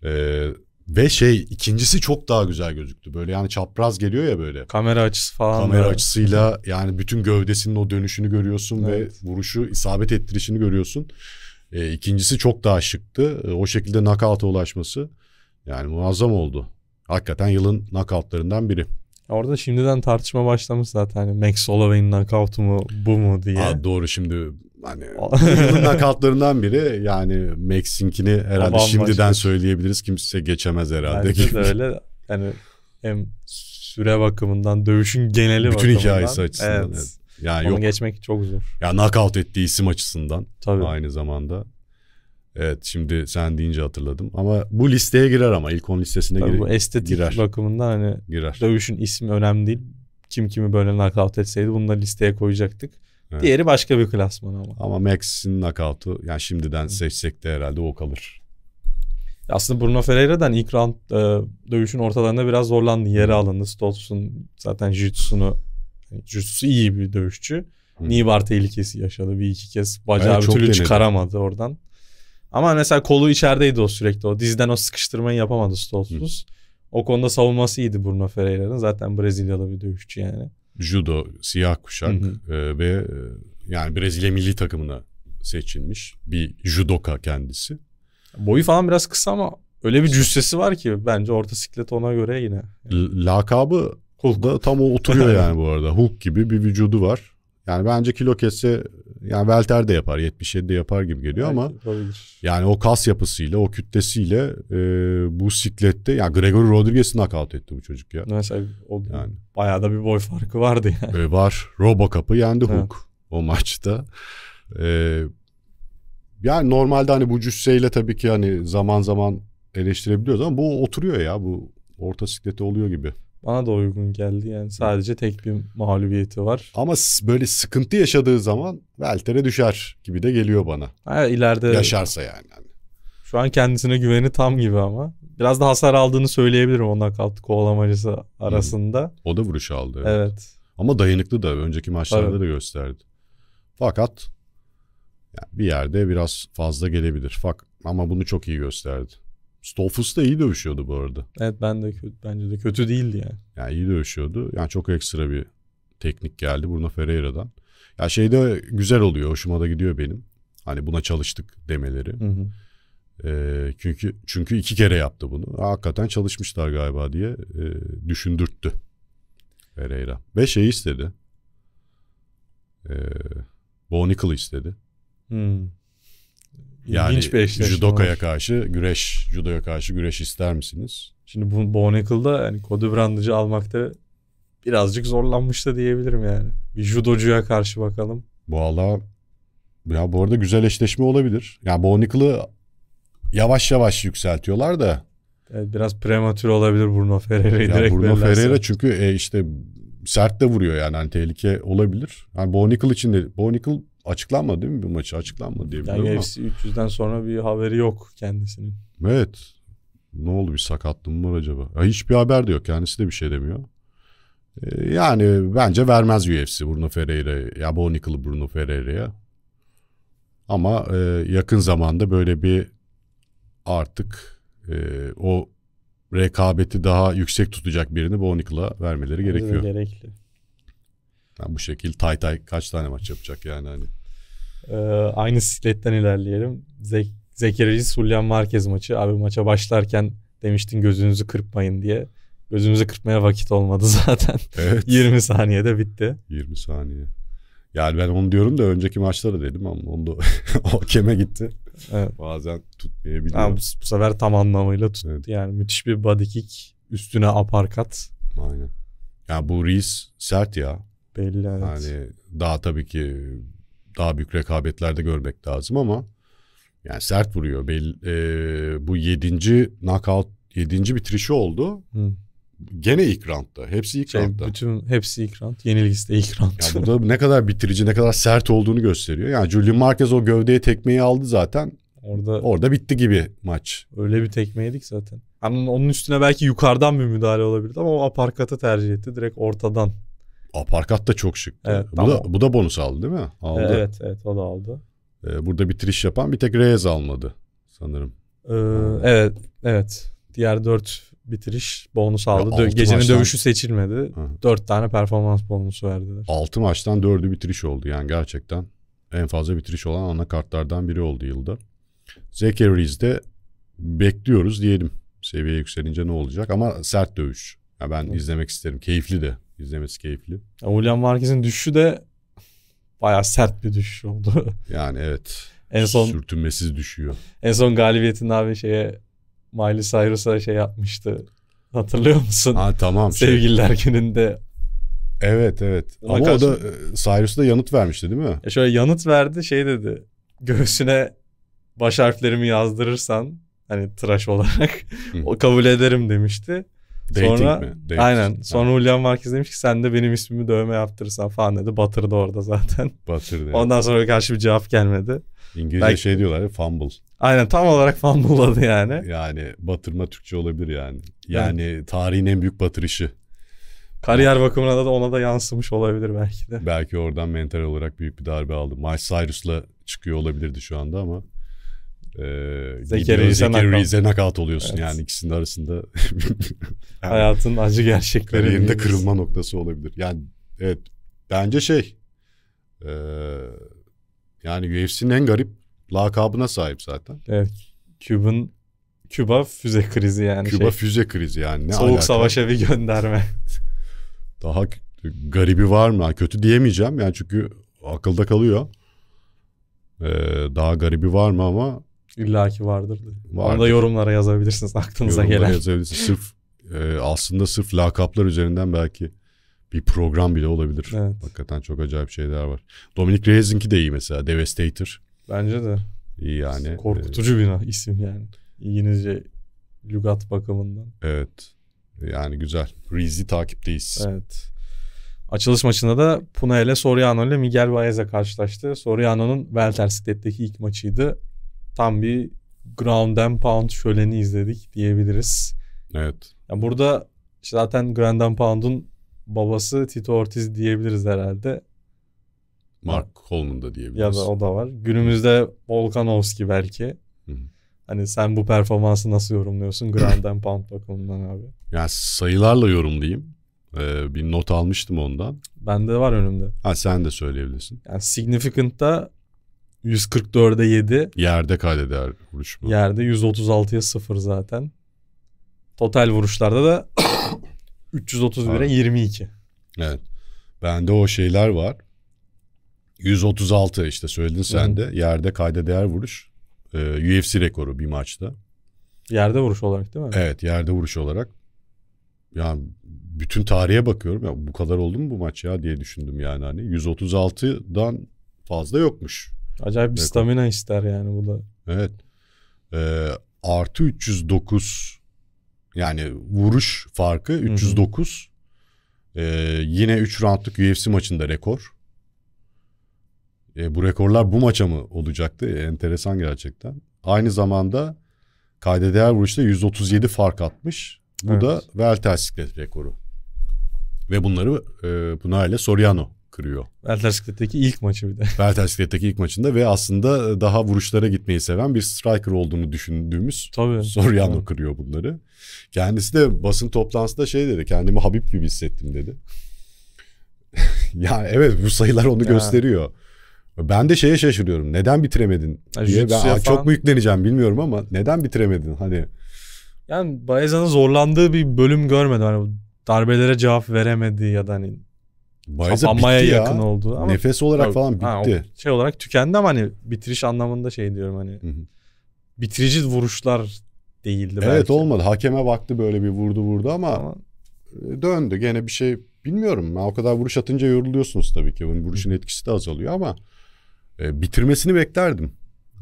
[SPEAKER 2] bana. Ee, ve şey ikincisi çok daha güzel gözüktü. Böyle yani çapraz geliyor ya böyle. Kamera açısı falan. Kamera böyle. açısıyla yani bütün gövdesinin o dönüşünü görüyorsun evet. ve vuruşu isabet ettirişini görüyorsun. E, ikincisi çok daha şıktı. E, o şekilde knockout'a ulaşması yani muazzam oldu. Hakikaten yılın knockout'larından biri. Orada şimdiden tartışma başlamış zaten. Hani Max Holloway'in knockout'u mu bu mu diye. Aa, doğru şimdi hani yılın nakatlarından biri yani Max'inkini herhalde Aman şimdiden başka. Şey. söyleyebiliriz. Kimse geçemez herhalde. Bence de öyle. Yani
[SPEAKER 1] hem süre bakımından, dövüşün geneli Bütün bakımından. Bütün hikayesi açısından. Evet. evet. Yani Onu yok. geçmek çok zor.
[SPEAKER 2] Ya knockout ettiği isim açısından Tabii. aynı zamanda. Evet şimdi sen deyince hatırladım. Ama bu listeye girer ama ilk 10 listesine girer. Bu estetik girer.
[SPEAKER 1] bakımından hani girer. dövüşün ismi önemli değil. Kim kimi böyle knockout etseydi bunları listeye koyacaktık. Diğeri başka bir klasman ama.
[SPEAKER 2] Ama Max'in nakavtı yani şimdiden Hı. seçsek de herhalde o
[SPEAKER 1] kalır. Aslında Bruno Ferreira'dan ilk round e, dövüşün ortalarında biraz zorlandı. Yere alındı. Stoltz'un zaten Jitsu'nu Jitsu iyi bir dövüşçü. Hmm. Nibar tehlikesi yaşadı. Bir iki kez bacağı bir türlü denedi. çıkaramadı oradan. Ama mesela kolu içerideydi o sürekli. O dizden o sıkıştırmayı yapamadı Stoltz'uz. Hmm. O konuda savunması iyiydi Bruno Ferreira'nın. Zaten Brezilyalı bir dövüşçü yani
[SPEAKER 2] judo, siyah kuşak hı hı. E, ve e, yani Brezilya milli takımına seçilmiş bir judoka kendisi.
[SPEAKER 1] Boyu falan biraz kısa ama öyle bir cüssesi var ki bence orta siklet ona göre yine.
[SPEAKER 2] L- lakabı Hulk. da tam o oturuyor yani bu arada. Hulk gibi bir vücudu var. Yani bence kilo kesse yani Welter de yapar 77 de yapar gibi geliyor Belki ama olabilir. yani o kas yapısıyla o kütlesiyle e, bu siklette yani Gregory Rodriguez'i nakavt etti bu çocuk ya. Mesela o yani. bayağı da bir boy farkı vardı yani. E, var. kapı yendi evet. Hook o maçta. E, yani normalde hani bu cüsseyle tabii ki hani zaman zaman eleştirebiliyoruz ama bu oturuyor ya bu orta siklete oluyor gibi. Bana da uygun geldi yani sadece tek bir mağlubiyeti var. Ama böyle sıkıntı yaşadığı zaman Velter'e düşer gibi de geliyor bana. Ha, ileride yaşarsa yani. Hani.
[SPEAKER 1] Şu an kendisine güveni tam gibi ama. Biraz da hasar aldığını söyleyebilirim ondan nakavt kovalamacısı arasında. Hı. Hmm.
[SPEAKER 2] O da vuruş aldı. Evet. evet. Ama dayanıklı da önceki maçlarda Tabii. da gösterdi. Fakat yani bir yerde biraz fazla gelebilir. Fak ama bunu çok iyi gösterdi. Stolfus da iyi dövüşüyordu bu arada. Evet ben de kötü, bence de kötü değildi yani. Yani iyi dövüşüyordu. Yani çok ekstra bir teknik geldi Bruno Ferreira'dan. Ya şey de güzel oluyor. Hoşuma da gidiyor benim. Hani buna çalıştık demeleri. Hı hı. E, çünkü çünkü iki kere yaptı bunu. Hakikaten çalışmışlar galiba diye e, düşündürttü Pereira. Ve şey istedi. E, ee, Bo istedi.
[SPEAKER 1] Hmm. Yani İlginç bir eşleşme judoka'ya var.
[SPEAKER 2] karşı güreş, judoya karşı güreş ister misiniz? Şimdi bu Bonekle'da yani Cody
[SPEAKER 1] Brand'cı almakta birazcık zorlanmış da diyebilirim yani. Bir judocuya karşı bakalım.
[SPEAKER 2] Bu Valla ya bu arada güzel eşleşme olabilir. Yani Bonekle'ı yavaş yavaş yükseltiyorlar da.
[SPEAKER 1] Evet, biraz prematür olabilir Bruno Ferreira'yı direkt Bruno belirlerse. Ferreira
[SPEAKER 2] çünkü e, işte sert de vuruyor yani hani tehlike olabilir. Hani Bo Nickel için de Bo açıklanmadı değil mi bir maçı? Açıklanmadı diye biliyorum yani UFC
[SPEAKER 1] 300'den sonra bir haberi yok kendisinin.
[SPEAKER 2] Evet. Ne oldu bir sakatlığı mı var acaba? Ya hiçbir haber de yok. Kendisi de bir şey demiyor. Ee, yani bence vermez UFC Bruno Ferreira ya bu Bruno Ferreira'ya. Ama e, yakın zamanda böyle bir artık e, o rekabeti daha yüksek tutacak birini Bonical'a vermeleri gerekiyor. Gerekli. Yani bu şekil Tay Tay kaç tane maç yapacak yani hani.
[SPEAKER 1] Ee, aynı sikletten ilerleyelim. Zek Zekerici Sulyan Marquez maçı. Abi maça başlarken demiştin gözünüzü kırpmayın diye. Gözümüzü kırpmaya
[SPEAKER 2] vakit olmadı zaten. Evet. 20 saniyede bitti. 20 saniye. Yani ben onu diyorum da önceki maçları dedim ama onu da hakeme gitti. Evet. Bazen
[SPEAKER 1] tutmayabiliyor. Yani bu, bu sefer tam anlamıyla tuttu. Evet. Yani müthiş bir body kick üstüne aparkat.
[SPEAKER 2] Aynen. Ya yani bu Reis sert ya. Belli evet. Yani daha tabii ki daha büyük rekabetlerde görmek lazım ama yani sert vuruyor. Belli, e, bu yedinci knockout, yedinci bitirişi oldu. Hı. Gene ilk roundda. Hepsi ilk şey, roundda.
[SPEAKER 1] Bütün hepsi ilk round.
[SPEAKER 2] Yenilgisi de ilk round. Yani bu da ne kadar bitirici, ne kadar sert olduğunu gösteriyor. Yani Julian Marquez o gövdeye tekmeyi aldı zaten. Orada orada bitti gibi maç.
[SPEAKER 1] Öyle bir tekme yedik zaten. Yani onun üstüne belki yukarıdan bir müdahale olabilirdi ama o aparkatı tercih etti. Direkt ortadan
[SPEAKER 2] Aparkat da çok şık. Evet, bu, da, bu da bonus aldı değil mi? Aldı. Evet,
[SPEAKER 1] evet o da aldı.
[SPEAKER 2] Ee, burada bitiriş yapan bir tek Reyes almadı sanırım.
[SPEAKER 1] Ee, evet, evet. Diğer dört bitiriş bonus aldı. Dö- gecenin maçtan... dövüşü seçilmedi. Ha. Dört tane performans bonusu verdiler.
[SPEAKER 2] Altı maçtan dördü bitiriş oldu yani gerçekten. En fazla bitiriş olan ana kartlardan biri oldu yılda. Zekeries de bekliyoruz diyelim. Seviye yükselince ne olacak ama sert dövüş. Ya ben evet. izlemek isterim. Keyifli de İzlemesi keyifli. Ya, Julian Marquez'in düşüşü de bayağı sert bir düşüş oldu. yani evet. en son sürtünmesiz düşüyor. En son galibiyetin
[SPEAKER 1] abi şeye Miley Cyrus'a şey yapmıştı. Hatırlıyor musun? Ha tamam. Şey- Sevgililer şey.
[SPEAKER 2] gününde. Evet evet. Ona Ama karşı... o da e, Cyrus'a da yanıt vermişti değil mi?
[SPEAKER 1] E şöyle yanıt verdi şey dedi. Göğsüne baş harflerimi yazdırırsan hani tıraş olarak o kabul ederim demişti. Dating sonra, mi? Dating. Aynen. Sonra ha. Julian Marquez demiş ki sen de benim ismimi dövme yaptırırsan falan dedi. Batırdı orada zaten. Batırdı. Ondan
[SPEAKER 2] sonra karşı bir cevap gelmedi. İngilizce Belki... şey diyorlar ya fumble. Aynen tam olarak fumble'ladı yani. Yani batırma Türkçe olabilir yani. Yani evet. tarihin en büyük batırışı. Kariyer bakımına da ona da yansımış olabilir belki de. Belki oradan mental olarak büyük bir darbe aldı. Miles Cyrus'la çıkıyor olabilirdi şu anda ama. Ee, Zekeriya Zekeriya nakat oluyorsun evet. yani ikisinin arasında. yani, Hayatın acı gerçekleri. yerinde kırılma noktası olabilir. Yani evet bence şey e, yani UFC'nin en garip lakabına sahip zaten. Evet. Cuban Küba füze krizi yani. Küba şey, füze krizi yani. Ne Soğuk alaka? savaşa bir gönderme. Daha garibi var mı? Kötü diyemeyeceğim yani çünkü akılda kalıyor. Ee, daha garibi var mı ama
[SPEAKER 1] illaki vardır. vardır. Onu da yorumlara yazabilirsiniz aklınıza yorumlara gelen. yazabilirsiniz. Sırf
[SPEAKER 2] e, aslında sırf lakaplar üzerinden belki bir program bile olabilir. Evet. Hakikaten çok acayip şeyler var. Dominic Reyes'inki de iyi mesela. Devastator. Bence de. İyi yani. Korkutucu e,
[SPEAKER 1] bir isim yani. İngilizce lügat bakımından. Evet. Yani güzel. Rizli
[SPEAKER 2] takipteyiz.
[SPEAKER 1] Evet. Açılış maçında da Puna ile Soriano ile Miguel Baez'e karşılaştı. Soriano'nun Welter Siklet'teki ilk maçıydı tam bir ground and pound şöleni izledik diyebiliriz. Evet. Yani burada zaten ground and pound'un babası Tito Ortiz diyebiliriz herhalde. Mark
[SPEAKER 2] Coleman da diyebiliriz. Ya da o da var.
[SPEAKER 1] Günümüzde Volkanovski belki. Hı. Hani sen bu performansı nasıl yorumluyorsun ground and Pound bakımından abi?
[SPEAKER 2] Yani sayılarla yorumlayayım. Ee, bir not almıştım ondan. Bende var önümde. Ha sen de söyleyebilirsin.
[SPEAKER 1] Yani da. 144'e 7. Yerde kaydeder vuruş mu? Yerde 136'ya 0 zaten. Total vuruşlarda da 331'e 22.
[SPEAKER 2] Evet. Bende o şeyler var. 136 işte söyledin sen de. Yerde kayda değer vuruş. E, ee, UFC rekoru bir maçta. Yerde vuruş olarak değil mi? Evet yerde vuruş olarak. Yani bütün tarihe bakıyorum ya bu kadar oldu mu bu maç ya diye düşündüm yani hani 136'dan fazla yokmuş. Acayip bir stamina
[SPEAKER 1] ister yani bu da.
[SPEAKER 2] Evet. Ee, artı 309 yani vuruş farkı 309. Ee, yine 3 roundluk UFC maçında rekor. E, bu rekorlar bu maça mı olacaktı? E, enteresan gerçekten. Aynı zamanda kayda değer vuruşta 137 fark atmış. Bu evet. da Welter rekoru. Ve bunları e, Pınar ile Soriano kırıyor. Beltersklet'teki ilk maçı bir de. Beltersklet'teki ilk maçında ve aslında e, daha vuruşlara gitmeyi seven bir striker olduğunu düşündüğümüz Tabii. Soriano tabii. kırıyor bunları. Kendisi de basın toplantısında şey dedi kendimi Habib gibi hissettim dedi. ya evet bu sayılar onu ya. gösteriyor. Ben de şeye şaşırıyorum. Neden bitiremedin diye. ben, falan... Çok mu yükleneceğim bilmiyorum ama neden bitiremedin hani.
[SPEAKER 1] Yani Baeza'nın zorlandığı bir bölüm görmedim. Hani darbelere cevap veremedi ya da hani Bayza kapanmaya ya. yakın oldu. Ama Nefes olarak falan bitti. Ha, şey olarak tükendi ama hani bitiriş anlamında şey diyorum hani. Hı hı. Bitirici vuruşlar değildi belki. Evet
[SPEAKER 2] olmadı. Hakeme baktı böyle bir vurdu vurdu ama, ama... E, döndü. Gene bir şey bilmiyorum. O kadar vuruş atınca yoruluyorsunuz tabii ki. Bunun vuruşun etkisi de azalıyor ama e, bitirmesini beklerdim.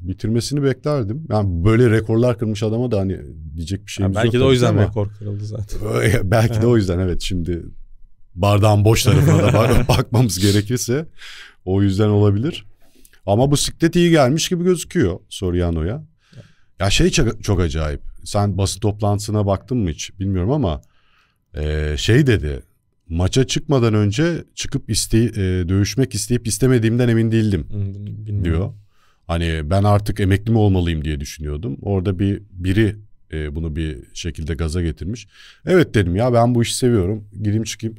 [SPEAKER 2] Bitirmesini beklerdim. Yani böyle rekorlar kırmış adama da hani diyecek bir şeyimiz yani belki yok. Belki de o yüzden ama. rekor kırıldı zaten. belki de o yüzden evet şimdi bardağın boş tarafına da bakmamız gerekirse o yüzden olabilir. Ama bu siklet iyi gelmiş gibi gözüküyor Soriano'ya. Ya şey çok, çok acayip. Sen basın toplantısına baktın mı hiç bilmiyorum ama e, şey dedi. Maça çıkmadan önce çıkıp iste e, dövüşmek isteyip istemediğimden emin değildim bilmiyorum. diyor. Hani ben artık emekli mi olmalıyım diye düşünüyordum. Orada bir biri e, bunu bir şekilde gaza getirmiş. Evet dedim ya ben bu işi seviyorum. Gireyim çıkayım.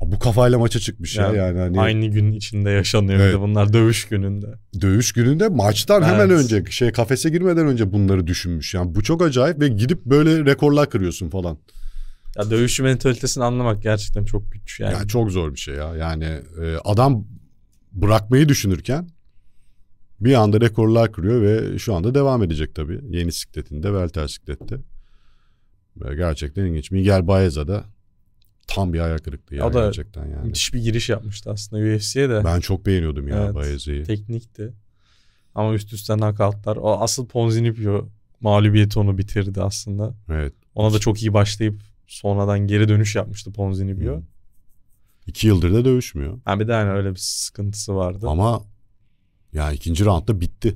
[SPEAKER 2] Bu kafayla maça çıkmış ya, ya yani. Hani... Aynı gün içinde yaşanıyor evet. bunlar dövüş gününde. Dövüş gününde maçtan evet. hemen önce şey kafese girmeden önce bunları düşünmüş. Yani bu çok acayip ve gidip böyle rekorlar kırıyorsun falan.
[SPEAKER 1] Ya dövüş mentalitesini
[SPEAKER 2] anlamak gerçekten çok güç yani. yani çok zor bir şey ya. Yani e, adam bırakmayı düşünürken bir anda rekorlar kırıyor ve şu anda devam edecek tabii. Yeni sikletinde, Velter siklette. Gerçekten ilginç. Miguel Baeza da tam bir ayak kırıklığı ya, ya gerçekten
[SPEAKER 1] yani. Müthiş bir giriş yapmıştı aslında UFC'ye de. Ben çok beğeniyordum ya evet, Bayezi'yi. Teknikti. Ama üst üste nakavtlar. O asıl Ponzinibbio mağlubiyeti onu bitirdi aslında. Evet. Ona da çok iyi başlayıp sonradan geri dönüş yapmıştı Ponzinibbio. Hmm. İki yıldır da dövüşmüyor. Ha bir de hani öyle bir sıkıntısı vardı. Ama yani ikinci roundda bitti.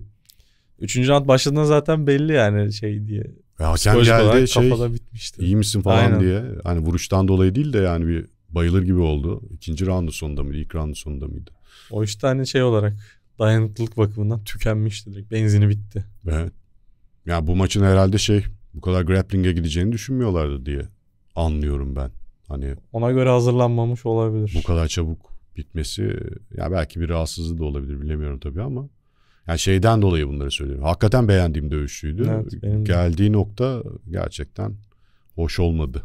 [SPEAKER 1] Üçüncü round başladığında zaten belli yani şey diye ya sen Psikolojik geldi şey bitmişti. iyi misin falan Aynen. diye.
[SPEAKER 2] Hani vuruştan dolayı değil de yani bir bayılır gibi oldu. İkinci roundun sonunda mıydı? İlk roundun sonunda mıydı?
[SPEAKER 1] O işte hani şey olarak dayanıklılık bakımından tükenmişti direkt. Benzini bitti.
[SPEAKER 2] Evet. Ya yani bu maçın herhalde şey bu kadar grappling'e gideceğini düşünmüyorlardı diye anlıyorum ben. Hani ona göre hazırlanmamış olabilir. Bu kadar çabuk bitmesi ya belki bir rahatsızlığı da olabilir bilemiyorum tabii ama yani şeyden dolayı bunları söylüyorum. Hakikaten beğendiğim dövüşçüydü. Evet, benim... Geldiği nokta gerçekten hoş olmadı.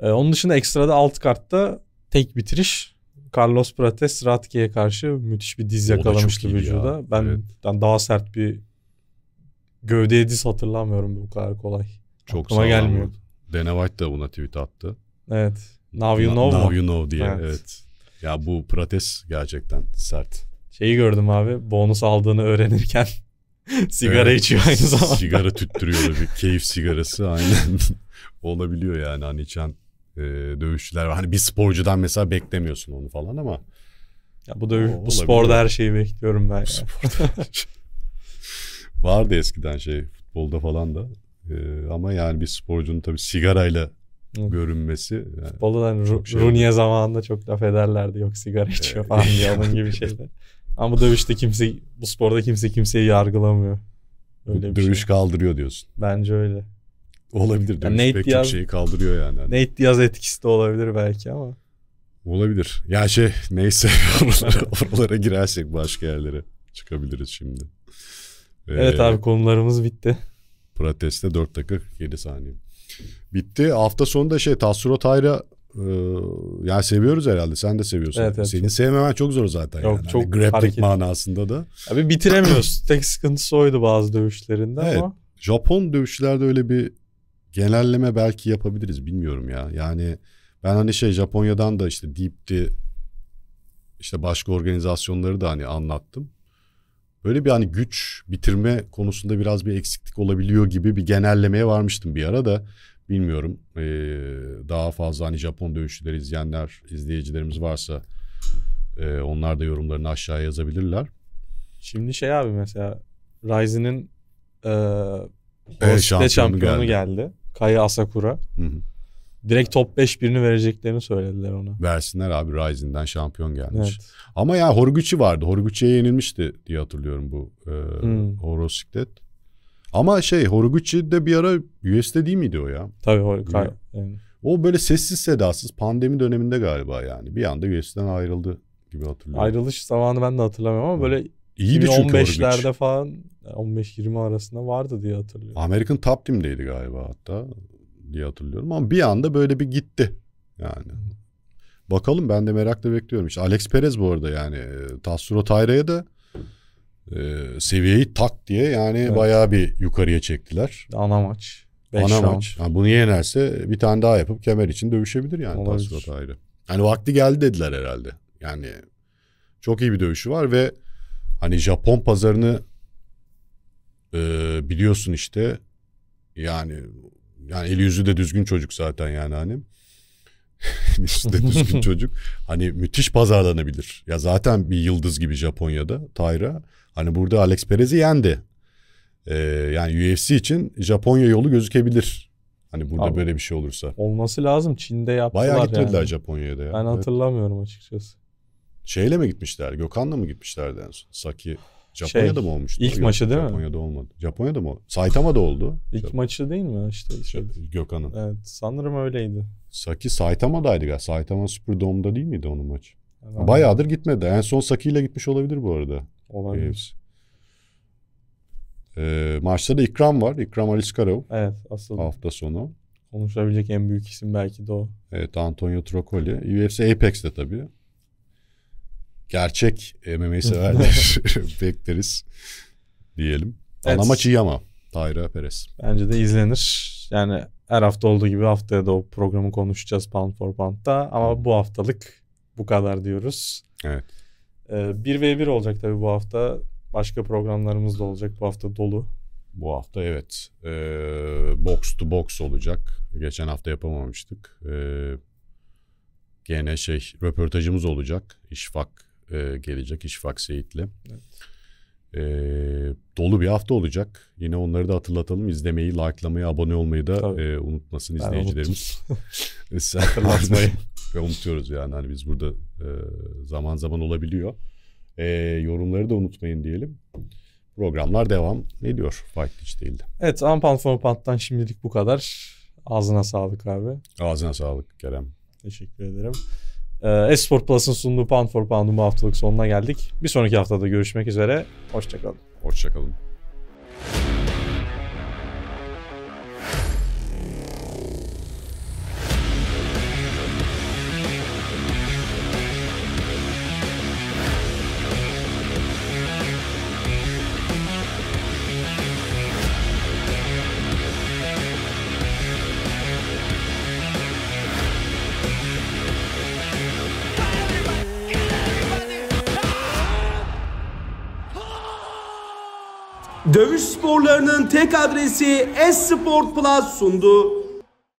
[SPEAKER 1] Ee, onun dışında ekstrada alt kartta tek bitiriş. Carlos Prates Ratke'ye karşı müthiş bir diz yakalamıştı vücuda. Ya. Ben evet. yani daha sert bir gövdeye diz hatırlamıyorum bu kadar kolay. Çok Aklıma gelmiyor.
[SPEAKER 2] Dana White da buna tweet attı. Evet. Now you know. now you know diye evet. evet. Ya bu Prates gerçekten sert
[SPEAKER 1] şeyi gördüm abi. Bonus aldığını öğrenirken sigara evet, içiyor aynı zamanda. Sigara
[SPEAKER 2] tüttürüyor bir keyif sigarası aynen. Olabiliyor yani hani içen e, dövüşçüler var. Hani bir sporcudan mesela beklemiyorsun onu falan ama. Ya bu dövüş, bu sporda her
[SPEAKER 1] şeyi bekliyorum ben. Bu ya. sporda şey.
[SPEAKER 2] Vardı eskiden şey futbolda falan da. Ee, ama yani bir sporcunun tabii sigarayla görünmesi. Yani Futbolda da hani şey Rooney
[SPEAKER 1] zamanında çok laf ederlerdi. Yok sigara içiyor e, falan diye onun gibi şeyler. Ama bu dövüşte kimse, bu sporda kimse kimseyi yargılamıyor. Öyle bir dövüş şey.
[SPEAKER 2] kaldırıyor diyorsun.
[SPEAKER 1] Bence öyle.
[SPEAKER 2] Olabilir. Dövüş yani Nate pek Diaz, çok şeyi kaldırıyor yani. Hani-
[SPEAKER 1] Nate Diaz etkisi de olabilir belki ama.
[SPEAKER 2] Olabilir. Ya şey neyse oralara, oralara girersek başka yerlere çıkabiliriz şimdi. Ee, evet abi
[SPEAKER 1] konularımız
[SPEAKER 2] bitti. Proteste 4 dakika 47 saniye. Bitti. Hafta sonunda şey Tassuro Tayra ee, ya seviyoruz herhalde. Sen de seviyorsun. Evet, evet, Seni çok. sevmemen çok zor zaten. Yok, yani. Hani çok hani grappling manasında da. Abi bitiremiyoruz. Tek sıkıntısı oydu bazı dövüşlerinde evet, ama. Japon dövüşlerde öyle bir genelleme belki yapabiliriz. Bilmiyorum ya. Yani ben hani şey Japonya'dan da işte Deep'ti işte başka organizasyonları da hani anlattım. Böyle bir hani güç bitirme konusunda biraz bir eksiklik olabiliyor gibi bir genellemeye varmıştım bir ara da. Bilmiyorum e, daha fazla hani Japon dövüşçüleri izleyenler, izleyicilerimiz varsa e, onlar da yorumlarını aşağıya yazabilirler. Şimdi şey abi mesela Ryzen'in e, evet, şampiyonu, şampiyonu geldi. geldi. Kaya Asakura. Hı hı. Direkt top 5 birini vereceklerini söylediler ona. Versinler abi Ryzen'den şampiyon gelmiş. Evet. Ama ya Horiguchi vardı. Horiguchi'ye yenilmişti diye hatırlıyorum bu e, hmm. Horosiklet. Ama şey Horiguchi de bir ara US'de değil miydi o ya? Tabii Horiguchi. O böyle sessiz sedasız pandemi döneminde galiba yani. Bir anda US'den ayrıldı gibi hatırlıyorum. Ayrılış zamanı ben de hatırlamıyorum ama böyle İyiydi 2015'lerde
[SPEAKER 1] falan 15-20 arasında vardı diye hatırlıyorum.
[SPEAKER 2] American Top Team'deydi galiba hatta diye hatırlıyorum ama bir anda böyle bir gitti yani. Bakalım ben de merakla bekliyorum. İşte Alex Perez bu arada yani e, Tassuro Tayra'ya da e, seviyeyi tak diye yani evet. bayağı bir yukarıya çektiler. Ana maç. Beş Ana round. maç. Yani bunu yenerse bir tane daha yapıp kemer için dövüşebilir yani Olabilir. Pasifat ayrı. Yani vakti geldi dediler herhalde. Yani çok iyi bir dövüşü var ve hani Japon pazarını e, biliyorsun işte yani yani eli yüzü de düzgün çocuk zaten yani hani. Yüzü de düzgün çocuk. Hani müthiş pazarlanabilir. Ya zaten bir yıldız gibi Japonya'da Tayra. Hani burada Alex Perez'i yendi. Ee, yani UFC için Japonya yolu gözükebilir. Hani burada Abi, böyle bir şey olursa. Olması lazım.
[SPEAKER 1] Çin'de yaptılar Bayağı gitmediler yani. Japonya'ya da. Ya. Ben hatırlamıyorum evet. açıkçası.
[SPEAKER 2] Şeyle mi gitmişler? Gökhan'la mı gitmişlerdi en son? Saki Japonya'da şey, mı olmuştu? İlk Yok, maçı değil Japonya'da mi? Japonya'da olmadı. Japonya'da mı? Saitama'da oldu. İlk Japon. maçı değil mi İşte işte Gökhan'ın. Evet sanırım öyleydi. Saki Saitama'daydı galiba. Saitama Superdome'da değil miydi onun maçı?
[SPEAKER 1] Herhalde. Bayağıdır
[SPEAKER 2] gitmedi. En son Saki ile gitmiş olabilir bu arada. Olay gerisi. Ee, e, maçta da İkram var. İkram Aliskarov. Evet asıl. Hafta sonu.
[SPEAKER 1] Konuşabilecek en büyük isim belki de
[SPEAKER 2] o. Evet Antonio Trocoli. UFC Apex'te tabii. Gerçek MMA severler bekleriz diyelim. Evet. Ana maç iyi ama Tayra Perez. Bence de izlenir.
[SPEAKER 1] Yani her hafta olduğu gibi haftaya da o programı konuşacağız Pound for Pound'da. Ama bu haftalık bu kadar diyoruz. Evet.
[SPEAKER 2] Ee, 1v1 olacak tabii bu hafta. Başka programlarımız da olacak. Bu hafta dolu. Bu hafta evet. Ee, box to box olacak. Geçen hafta yapamamıştık. Ee, gene şey röportajımız olacak. İşfak e, gelecek. İşfak Seyit'le. Evet. Ee, dolu bir hafta olacak. Yine onları da hatırlatalım. İzlemeyi, likelamayı, abone olmayı da e, unutmasın ben izleyicilerimiz. Hatırlatmayı. Ve unutuyoruz yani hani biz burada e, zaman zaman olabiliyor. E, yorumları da unutmayın diyelim. Programlar devam ediyor. Fight hiç değildi.
[SPEAKER 1] Evet Unpound for şimdilik bu kadar. Ağzına sağlık abi.
[SPEAKER 2] Ağzına sağlık Kerem. Teşekkür ederim.
[SPEAKER 1] E, Esport Plus'ın sunduğu Pound for Pound'un bu haftalık sonuna geldik. Bir sonraki haftada görüşmek üzere.
[SPEAKER 2] Hoşçakalın. Hoşçakalın.
[SPEAKER 1] Dövüş sporlarının tek adresi Esport Plus sundu.